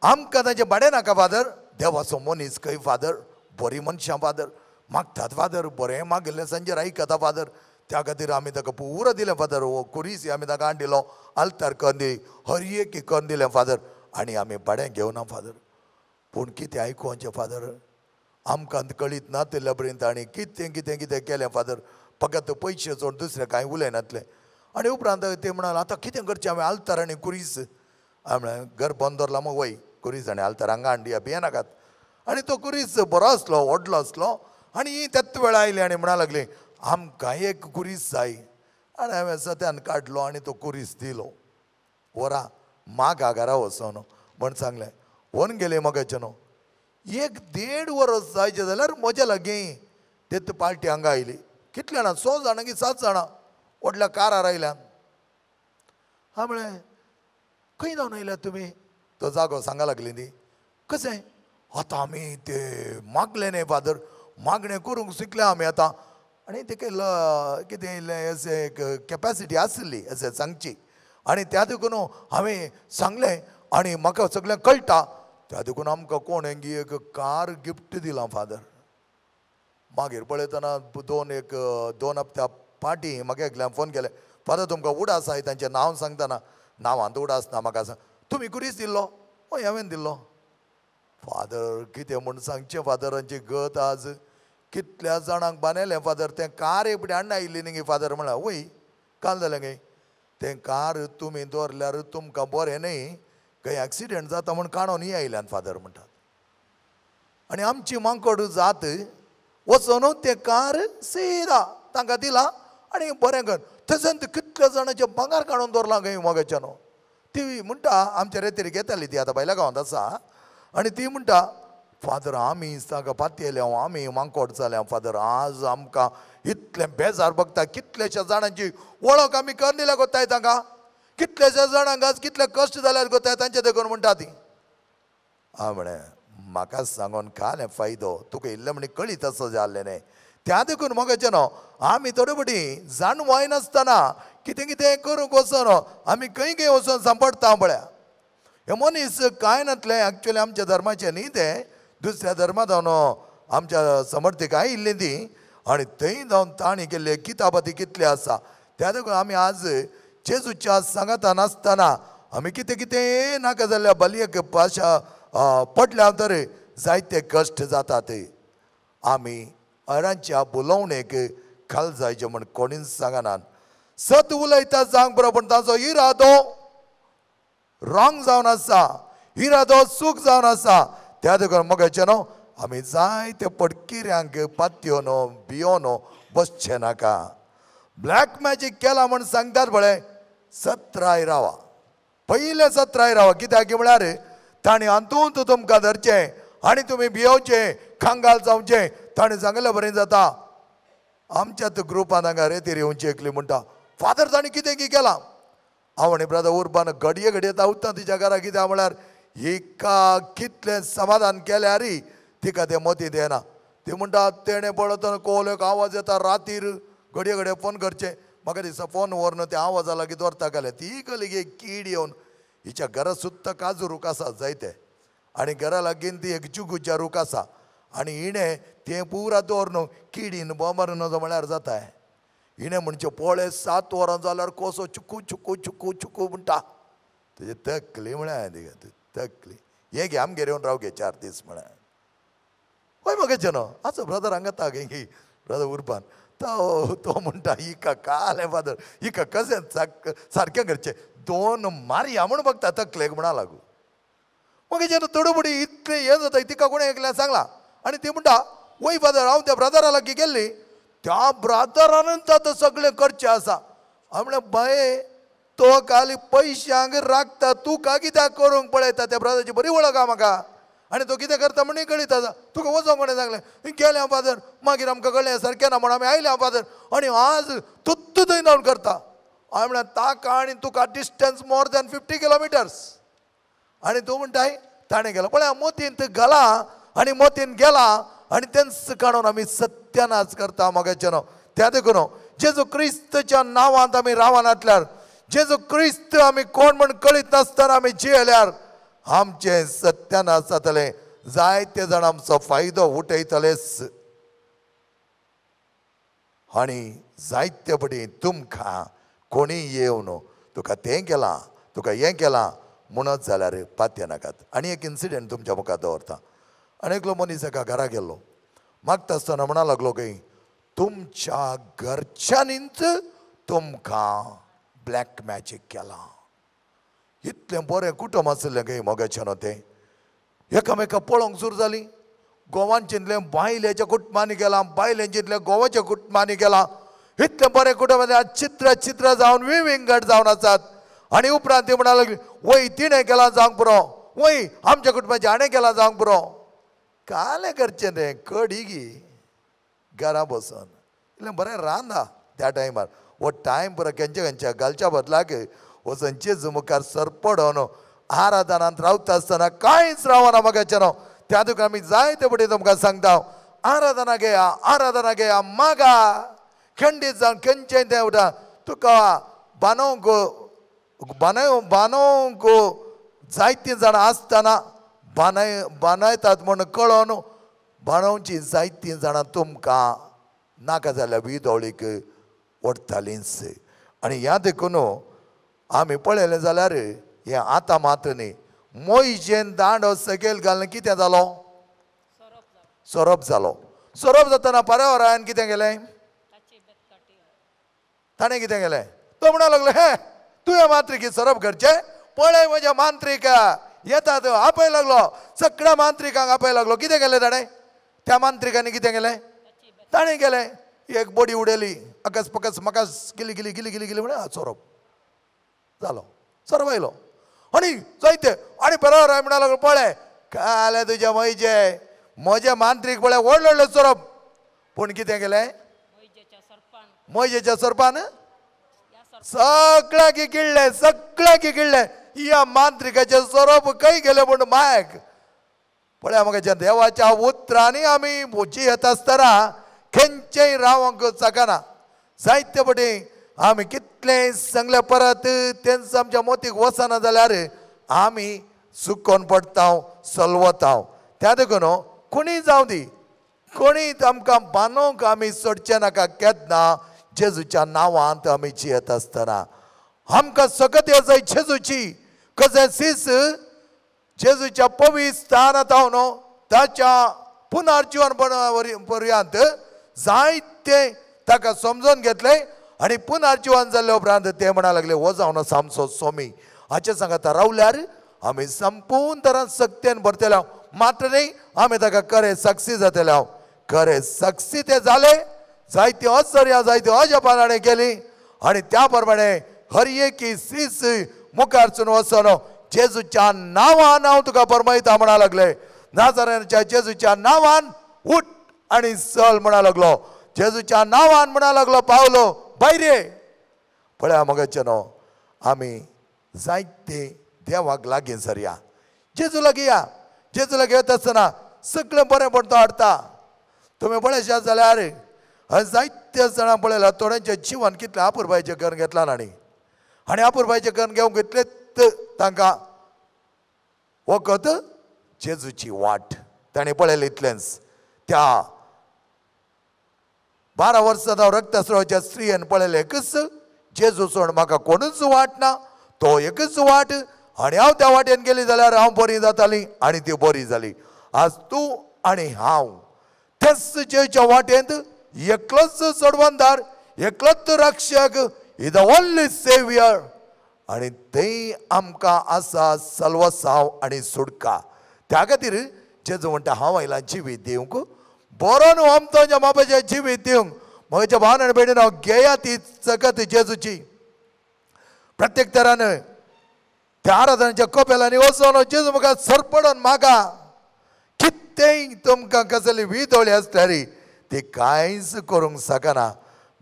आमकां ताचे भाडें नाका फादर देवा मनीस खंय फादर बरी मनशां फादर मागतात फादर बरें मागिल्लें सांजेर आयकता फादर त्या खातीर आमी ताका पुरो दिलें फादर हो कुरीस आमी ताका हाडून दिलो आल्तार कन्न दिली हरयेक कन्न दिलें फादर आनी आमी भाडें घेवना फादर पूण कितें जे फादर आमकां कळीत ना ते लबरीन ताणी कितें कितें कितें केलें फादर फकत पयशे चड दुसरें कांय उलयनातलें आनी उपरांत ते म्हणाले आतां कितें करचें हांवें आल्तार आनी कुरीस घर बंद दवरला मग वय कुरीस तर रांगा हांडी नाकात आनी तो कुरीस बरो आसलो व्हडलो आसलो आनी त्यात वेळा आयली आनी म्हणा लागली आमकां एक कुरीस जाय आनी हांवें सत्यान काडलो आनी तो कुरीस दिलो वरां आगारा वचोन म्हण सांगलें व्हन गेले मगाचे न्हू एक देड वरस जायचे जाल्यार म्हज्या लागीं तेत पार्टी हांगा आयली कितले जाणां स जाणां की सात जाणां व्हडल्या कारार आयल्यान हांव म्हळें खंय जाऊन आयल्या तुम्ही तो जागो सांगा लागली न्ही आहे आता आमी ते मागले न्ही फादर मागणें करूंक शिकल्या आमी आतां आनी ते कितें किती असे कॅपेसिटी आसली असे सांगची आणि त्या देखून हांवें सांगले आणि म्हाका सगळें कळटा त्या देखून आमकां कोण हेंगी एक कार गिफ्ट दिला फादर मागीर पळयतना दोन एक दोन हप्त्या पाटी म्हाका एकल्यान फोन केले फादर तुमकां उड आसा तांचें नांव सांगतना वांदोड आस आसना म्हाका सांग तुमी कुरीस दिल्लो हय हांवें दिल्लो फादर कितें म्हूण सांगचें फादरांची गत आज कितल्या जाणांक बांदलें फादर तें कार फुडें हाडना आयिल्ली न्ही फादर म्हळ्यार वय काल जालें गे तें कार तुमी दवरल्यार तुमकां बरें न्ही खंय एक्सिडेंट जाता म्हूण काणोन ही आयल्यान फादर म्हणटात आनी आमची माकड जात वचोनूच तें कार सेदा तांकां दिला आनी बरें कर थंयसर कितले जाणांचे भांगार काडून दवरला गे न्हू ती म्हणटा आमच्या रेतेर घेताली ती आतां बायल्या गांवांत आसा आनी ती म्हणटा फादर आमी तांकां पातयेले आमी मांकोट जाल्या फादर आज आमकां इतलें बेजार भोगता कितलेश्या जाणांची वळख आमी करलेल्या कोत्ताय तांकां कितल्याशा जाणांक आज कितले कश्ट जाल्यार कोत्ताय तांचे देखून म्हणटा ती हांव म्हणे म्हाका सांगोन काल फायदो तुका इल्लें म्हणे कळीत असो जाल्लें न्ही त्या देखून मोगाचे न्हू आमी थोडे जाण जाण वयनासतना कितें कितें करूंक वचोन आमी खंय खंय वचून सांपडता म्हळ्या हे मनीस कांय नातलें एक्चुली आमच्या धर्माचें न्ही ते दुसऱ्या धर्मात जावन आमच्या समर्थकांय इल्लीं ती आणि थंय जावन ताणी केल्ले किताबाती कितले आसा त्या देखून आमी आज जेजूच्या सांगता नासतना आमी कितें कितें नाका जाल्यार बलियेक पाशा पडल्या तर जायते कश्ट जातात आमी बोलवणे के खाल जायचे म्हण कोणीच सांगानान सत उलयता जावंक बरोबर ताचो इरादो रॉंग जावन आसा इरादो सुख जावन आसा त्या देखून मोगाचे न्हू आमी जाय ते पडकिऱ्यांक पात्यो न्हू बियो न्हू बसचे नाका ब्लॅक मॅजिक केला म्हण सांगतात पळय सतराय रावा पहिले सत्राय रावा कित्याक म्हळ्यार ताणी हातूंत तुमकां धरचें आनी तुमी बियोचे खांगाल जावचें ताणें सांगलें बरें जाता आमच्यात ग्रुपान हांगा ती येवची एकली म्हणटा फादर ताणें कितें की केलां हांव म्हणे ब्रदर उर्बान घडये घडये धांवता तिच्या घरा कित्याक म्हळ्यार हिका कितलें समाधान केल्यार तिका तें मती देना ती म्हणटा तेणें पळयतना एक आवाज येता रातीर घडये घडये फोन करचें म्हाका दिसता फोन व्हरन त्या आवाजा लागीं दवरता जाल्यार ती गे कीड येवन हिच्या घरा सुद्दां काजू रूख आसा जायते आनी घरा लागीं ती एक जुगुच्या रूख आसा आनी इणें तें पुरा दवरन किडीन बोमार नजो म्हळ्यार जाता इणें म्हणचे पोळे सात वरां जाल्यार कोसो चुकू चुकू चुकू चुकू म्हणटा तेजे तकली म्हळ्यार तकली हे घे आमगेर येवन राव घे चार दीस म्हळ्यार हय म्हाका जनो आचो ब्रदर हांगा ता गे ब्रदर उरपान तो तो म्हणटा हिका काले फादर ही कशें सारकें करचें दोन मारया म्हूण बघता तकलेक म्हणा लागू मगे जेन्ना तडबडी इतलें हें जाता तिका कोणें एकल्या सांगलां आणि ते म्हणटा वय बाजार हांव त्या ब्रदरा लागी गेल्ली त्या ब्रदरानच सगळे सगळें करचें आसा हांव म्हणलें बाये तो खाली पयशांक राखता तुका कित्याक करूंक पळयता त्या ब्रदराची बरी वळख आहा म्हाका आनी तो कितें करता म्हणून कळीत आसा तुका वचोंक कोणें सांगलें गेलें हांव फादर मागीर आमकां कळ्ळें सारकें ना म्हण आमी आयले हांव फादर आनी आज तुत्त थंय जावन करता हांवें म्हळ्यार ताका आनी तुका distance more than fifty kilometres आनी तूं म्हणटाय ताणें गेलो पळय थंय घाला आणि मोतीन गेला आणि त्यांचं काढून आम्ही सत्यानाच करता मगाच्या नाव त्या देखून जेजू क्रिस्तच्या नावात आम्ही रावानातल्यार जेजो क्रिस्त आमी कोण म्हण कळीत नासतना आमी जियेल्यार आमचे सत्यानाश जातले जायते जण आमचो फायदो उठयतलेच आणि जायते पटी तुमकां कोणी येवन तुका तें केलां तुका हें केलां म्हणत जाल्यार पात्य नाकात आनी एक इन्सिडेंट तुमच्या मुखार दवरता अनेक मनीस एका घरा गेल्लो मागता आसतना म्हणा लागलो काही तुमच्या घरच्यांनीच तुमकां ब्लॅक मॅजिक केला इतलें बरें कुटुंब आसलें गे मोगाच्यान तें एकामेका पळोवंक सुरू झाली गोवान चिंतलें बायलेच्या कुटुंबांनी गेलां बायलें चिंतलें गोवाच्या कुटुंबांनी गेलां इतलें बरें कुटुंब चित्र चित्र जावन विविंगड जावन आसात आनी उपरांत ती म्हणा लागली वय तिणें केलां जावंक पुरो वय आमच्या कुटुंबाचें हाणें केलां जावंक पुरो काले करचें तें कड ही घरा बसून इतलें बरें रांदा त्या टायमार हो टायम बरो खंयच्या खंयच्या घालच्या बदलाक वचनचेच मुखार सरपडोन आराधनांत रावता आसतना कांयच रावना म्हाका न्हू त्या तुका आमी जायते फुडें तुमकां सांगता आराधना घेया आराधना घेया मागा खंडीत जावन खंयचें तें उठा तुका बानव गो बानव बानव गो जायतीं जाणां आसतना बांदाय बांदायतात म्हूण कळोन बांदोवची तीन जाणां तुमकां नाका जाल्यार विदोळीक ओडटालींच आनी ह्या देखून आमी पळयलें जाल्यार हें आतां मात्र न्ही मोयजेन दांडो सकयल घालना कितें जालो सोरोप जालो सोरोप जाताना पर्यावरण कितें केलें ताणें कितें केलें तो म्हणूंक लागलो हे तुवें मात्र कितें सोरोप करचें पळय म्हज्या मांत्रिका येतात हो, आपय लागलो सगळ्या मांत्रिकांक आपय लागलो कितें गेले ताणें त्या मांत्रिकांनी किती गेले ताणे गेले एक बडी उडयली अकस पकस गिली गिली गिली गिली गिली गिली म्हणून चोरप जालो चोरप आयलो आणि जायते आनी बरो राय म्हणा लागलो पळय काले तुजे मैजे म्हजे मांत्रीक पळय व्हडलो व्हडलो चोरप पूण कितें केलें मैजेच्या सरपान सगळ्याक सगळ्या सगळ्याक किडले या मांत्रिकाचे स्वरूप काही गेले म्हणून मायक पळय म्हाका देवाच्या उतरांनी आम्ही मुची येता आसतना खंयचेय रावंक शकना साहित्य पटी आम्ही कितले सांगले परत त्यांचं आमच्या मोतीक वचना जाल्यार आमी सुकोन पडटा सलवता त्या देखून कोणी जावं दी कोणी आमकां बांदूंक आमी सोडचे नाका केदना जेजूच्या नांवांत आमी जियेत आसतना आमकां सगत येजाय जेजूची ಕಸಿಸು ಜೇಸುಚ ಪವಿ ಸ್ಥಾನ ತಾವನು ತಾच्या पुनर्जीवन पर्यंत जायते ताका समजून घेतले आणि पुनर्जीवन जाल्ले उपरांत ते म्हणा लागले हो जावन सामसो स्वामी हाचे सांगाता रावल्यार आमी संपूर्ण तरान सक्तेन भरतले मात्र न्ही आमी ताका खरे सक्सी जातले खरे सक्सी ते जाले जायत्यो अस्वर्या जायत्यो केली आणि त्याप्रमाणे प्रमाणे हर मुखारसून ಹೊಸನು जेजूच्या नावान हांव तुका परमयता म्हणा लागले नाजाऱ्यांच्या जेजूच्या नावान उठ आणि चल म्हणा लागलो जेजूच्या नावान म्हणा लागलो पावलो रे पळया मोगाचे चनो आमी जायते देवाक लागीं सरया जेजू लागी या जेजू लागीं येता आसतना तुम्ही बरें पडतो हाडता तुमी पळयशात जाल्यार जायते जाणां पळयला थोड्यांचे जीवन कितलें आपुरबायचे करून घेतला तांणी आणि अपुरबाईचे कण घेऊन घेतले तांकां वखत जेजूची वाट ताणें पळले इतलेच त्या बारा वर्सां जावं रक्तस्रावाच्या स्त्रियेन पळयलें एकच जेजू सोड म्हाका कोणूच वाट ना तो एकच वाट आणि हांव त्या वाटेन गेली जाल्यार हांव बरी जाताली आणि ती बरी जाली आज तूं आणि हांव तेच जेच्या वाटेंत एकलोच चडवणदार एकलोच रक्षक ही द ओनली सेवियर आणि ते आमकां आसा सलवसाव आनी सुडका त्या खातीर जेजू म्हणटा हांव आयलां जिवीत दिवंक बरो न्हू आमचो बाबाचे जिवीत दिवंक म्हज्या भावन आनी भयणीन हांव घेया ती चकत जेजूची प्रत्येक तरान त्या आराधनाच्या कपेलांनी वचोन जेजू म्हाका सरपडून मागा कितेंय तुमकां कसली विदोळी आसतली ती कांयच करूंक शकना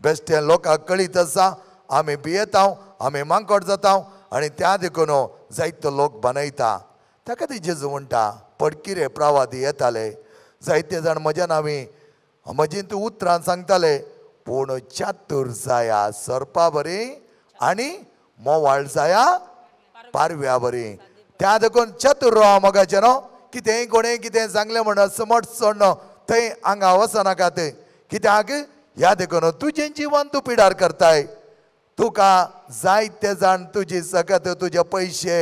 बेश्टें लोकांक कळीत आसा आमी बियेता आमी मांकड जाता आणि त्या देखून जायतो लोक बनयता ताका ती जेजू म्हणटा पडकी रे प्रवादी येताले जायते जाण म्हज्यान नावी म्हजीन तूं उतरां सांगताले पूण चातूर जाया सरपा बरी आनी मोवाळ जाया पारव्या बरी त्या देखून चतुर राव मगाचे न्हू कितेंय कोणें कितें सांगलें म्हण समट चड न्हू थंय हांगा वचनाका ते कित्याक ह्या देखून तुजें जीवन तूं पिडार करताय तुका जाय ते जाण तुजी सगळ्यात तुजे पैसे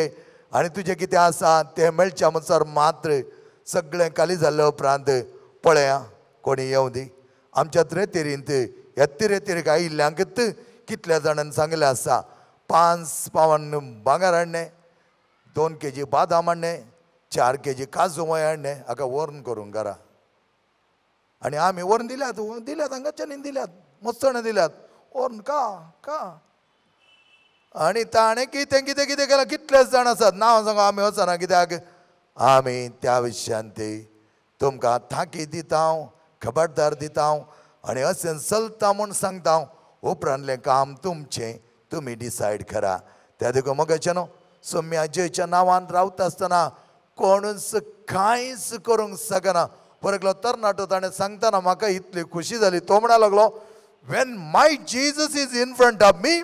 आणि तुझे किती आसा ते मेळच्या मनसार मात्र सगळे काली जाल्ले उपरांत पळया कोणी येऊ दी आमच्या त्रेतेरींत तिरे तिरेतेरीक आयिल्ल्यांकच कितल्या जाणांनी सांगले आसा पांच पावन भांगर हाडणे दोन के जी बादाम हाडणे चार के जी काजू मोय हाडणे हाका वर्ण करून घरा आणि आम्ही वर्ण दिल्यात दिल्यात हांगाच्यानी दिल्यात मस्तणां दिल्यात ओर्न का का आनी ताणें कितें कितें कितें केलां कितलेच जाण आसात नांव सांगो आमी वचना कित्याक आमी त्या विशयान ती तुमकां थाकी दिता हांव खबरदार दिता हांव आनी अशें चलता म्हूण सांगता हांव उपरांतलें काम तुमचें तुमी डिसायड करा त्या देखून मोगाचें न्हू सोम्या जयच्या नांवान रावता आसतना कोणूच कांयच करूंक शकना परकलो तरणाटो ताणें सांगताना म्हाका इतली खुशी जाली तो म्हणा लागलो when my Jesus is in front of me,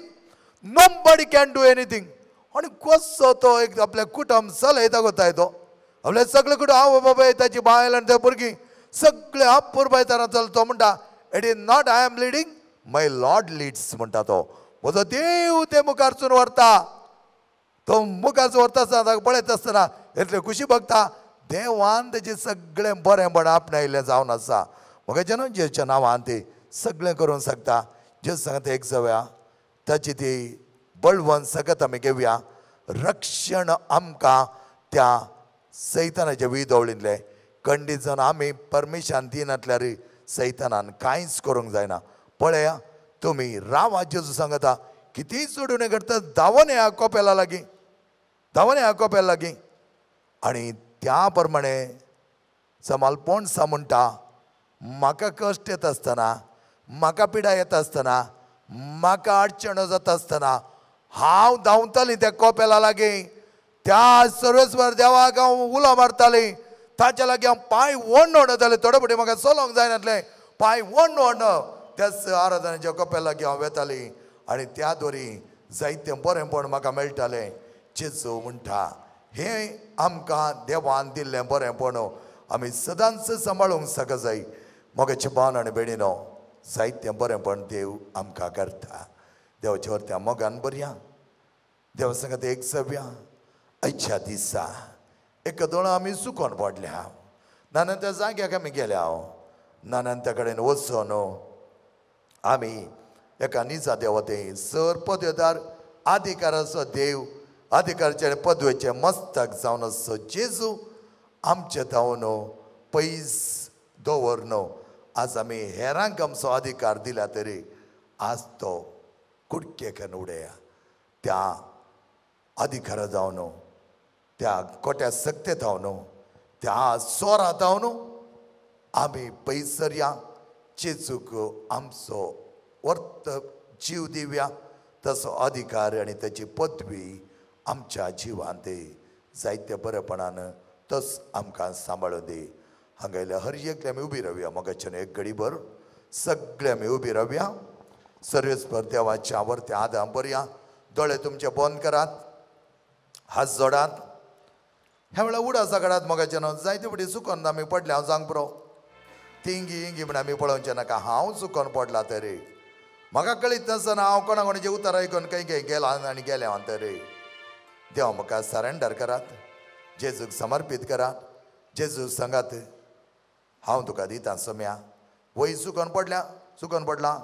nobody can do anything. आणि कसो तो एक आपल्या कुटमसाल येता कोता तो आपल्या सगळे कुटुंब हांव बाबा ताची बायल आणि त्या भुरगीं सगळे आप पुरबाय चल तो म्हणटा it is not I am leading my lord leads म्हणटा तो म्हजो देव ते मुखारसून व्हरता तो मुखारसून व्हरता आसतना पळयत आसतना इतले खुशी भोगता देवान तेजें सगळें बरेंपण आपणायिल्लें जावन आसा म्हाका जेन्ना जेच्या नांवान ती सगळे करून सांगता जे सांगता एक जव्या ताची ती बळवण सगळ्यात आम्ही घेऊया रक्षण आमकां त्या सैतानाच्या वी खंडीत जावन आमी दिनातल्या रे सैतानान कांयच करूंक जायना पळया तुमी रावा जेजू सांगता कितीय चडून हे करता धावन ह्या कोप्याला लागीं धावन ह्या कोपेला लागीं आनी त्या प्रमाणे समालपण सा म्हणटा म्हाका कश्ट येता आसतना म्हाका पिडा येता आसतना म्हाका अडचण जाता आसतना हांव धांवताली त्या कोपेला लागीं त्या सर्वेस्वर देवाक हांव उलो मारताली ताच्या लागीं हांव पांय ओण्ण ओडताले थोडे फुडें म्हाका चलोंक जायनासलें पांय ओण्ण ओण्ण त्या आराधनाच्या कोपेला लागीं हांव वेताली आनी त्या दोरी जायतें बरेंपण म्हाका मेळटालें जेजू म्हणटा हें आमकां देवान दिल्लें बरेंपण आमी सदांच सांबाळूंक सगळं जाय मग चिबान आनी बेणिनो साहित्य बरेंपण देव आमकां करता देवाच्या वरत्या मोगान बरया देव सांगात एक सव्या आयच्या दिसा एक दोळा आमी चुकोन पडल्या नाना त्या जाग्याक आमी गेल्या नानान त्या कडेन वचोन आमी एका निजा देवते सर पदवेदार अधिकाराचो देव आदिकाराचे पदवेचे मस्तक जावन असो जेजू आमचे धांवन पैस दवरनो आज आम्ही हेरांक आमचो अधिकार दिला तरी आज तो कुडकेकन उडया त्या अधिकारा जावं त्या कोट्या सक्ते हांव न्हू त्या सोरा थावनू, आम्ही आमी पैसर्या चेचूक आमचो वर्त जीव दिवया तसो अधिकार आणि त्याची पदवी आमच्या जीवांत जायत्या बरेपणान तस आमकां सांबाळून दी हर एक आमी उबी रावया मगाच्या एक घडीभर सगळे आमी उबी रावया सर्वेस्पर देवाच्या वरत्या आदाम बरया दोळे तुमचे बंद करात हात जोडात ह्या वेळा उडा सागडात मोगाच्यान जायते फुडें चुकोन आमी पडले हांव सांग बरो तिंगी इंगी म्हण आमी पळोवचे नाका हांव चुकोन पडला तरी म्हाका कळीत नासतना हांव कोणा कोणाचे उतार आयकून खंय खंय गेला आनी गेले हांव तरी देव म्हाका सरेंडर करात जेजूक समर्पीत करात जेजू सांगात हांव तुका दिता सोम्या वय चुकोन पडल्या चुकोन पडला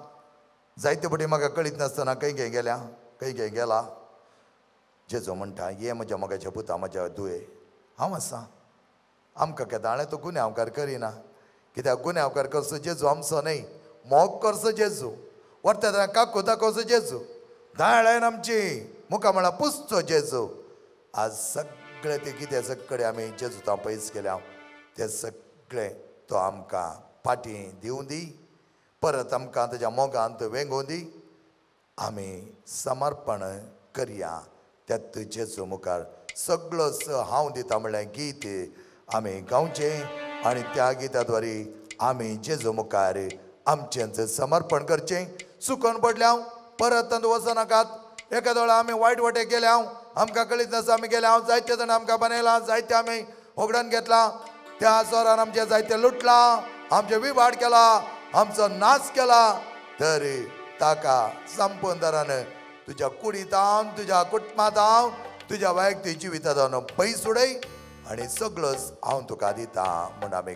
जायते फटी म्हाका कळीत नासतना खंय खंय गेल्या खंय खंय गेला जेजो म्हणटा ये म्हज्या मोगाच्या पुता म्हज्या दुये हांव आसा आमकां केदाळें तो गुन्यांवकार करिना कित्याक गुन्यांवकार करचो जेजू आमचो न्हय मोग करचो जेजू व्हरता तेन्ना काकू दाखोवचो जेजू धाळायन आमची मुखा म्हळ्यार पुसचो जेजू आज सगळें ते कितें सगळे आमी जेजू पयस केल्या तें सगळें तो आमकां पाटी दिवूं दी परत आमकां तेज्या मोगांत वेंगोवन दी आमी समर्पण करया त्या तुजेचो मुखार सगळो स हांव दिता म्हणल्यार गीत आमी गावचे आनी त्या गीता द्वारे आमी जेजो मुखार आमचें समर्पण करचें चुकोन पडले परत तंत वचनाकात एका दोळा आमी वायट वाटे गेल्या हांव आमकां कळीत नासा आमी गेले हांव जायते जाणां आमकां बनयलां जायते आमी होगडान घेतला त्या जोरान आमचे जायते लुटला आमचे विभाड केला आमचो नाश केला तरी ताका संपून दरान तुझ्या कुडीत हांव तुझ्या कुटुंबात हांव तुझ्या वैयक्तीक जिवितात पैस पयस उडय आणि सगळोच हांव तुका दिता म्हूण आमी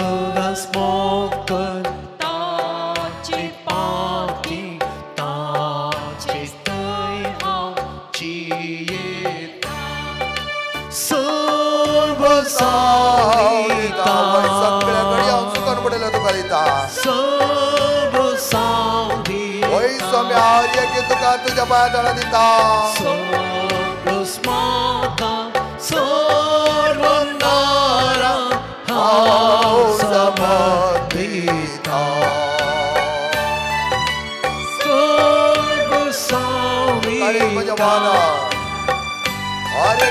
जगपादलदिता सोरुस्माता सोरुन्नारा समधिता सोरुसाविता हरे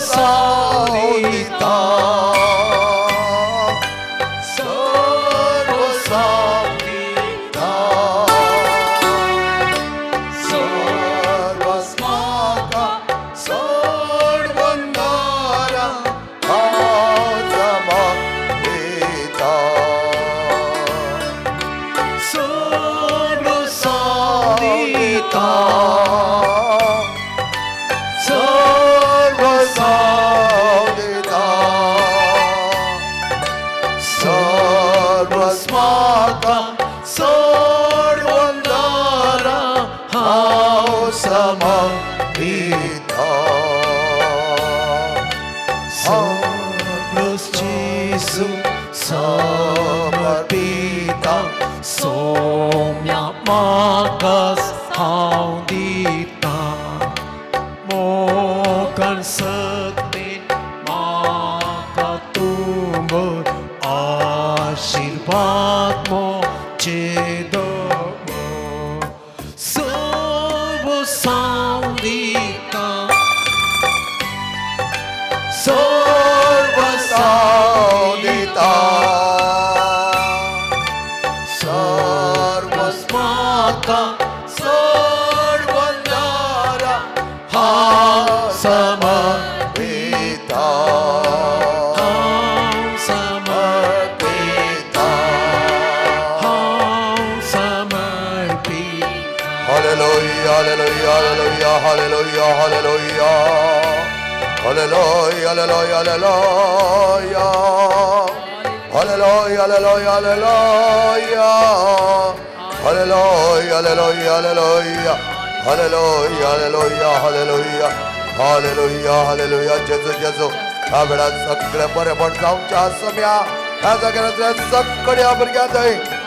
song. Aleluya, aleluya, aleluya, aleluya. Aleluya, aleluya, aleluya. Aleluya, aleluya, aleluya. Aleluya, aleluya, aleluya. Aleluya, aleluya, aleluya. Aleluya, aleluya, जेजू जेजू ह्या वेळात सगळ्या बरे पण जाऊच्या असम्या ह्या सगळ्यातल्या सगळ्या भुरग्यात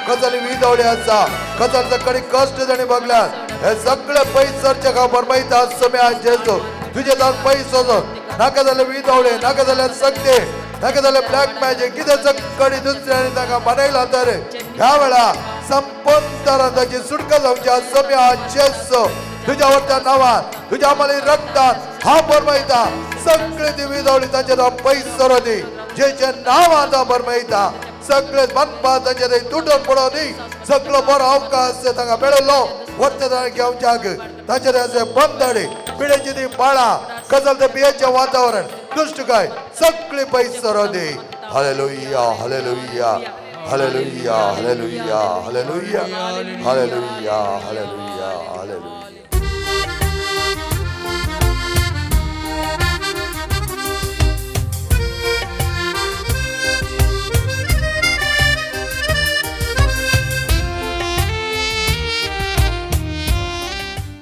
खचाली विदवले असा खचालचा सकाळी कष्ट जाणे बघल्या हे सगळे पैसर जगा भरमाईत आज मी आज जेजो तुझे दान पैसो नाका जाल्यार विदवले नाका जाल्यार सगळे नाका जाल्यार ब्लॅक मॅजिक कितें सकाळी दुसऱ्याने ताका मनयला तर ह्या वेळा संपन्न ताची सुटका जाऊची आज मी आज जेजो तुझ्यावरच्या नावात तुझ्या मली रक्तात हा भरमाईता सगळे ती विदवली ताचे नाव पैसर होती जेचे नाव आता भरमाईता सगळे वपतात जडे दुढ पडोदी सगळा भर अवकाश से थांगा बेळलो वत्तदा गौज जाग तजरे से बंदडे पिळजिदी बाळा कजल ते بيها वातावरण दुष्ट काय सगळी पै सरोदे hallelujah hallelujah hallelujah hallelujah hallelujah hallelujah hallelujah hallelujah hallelujah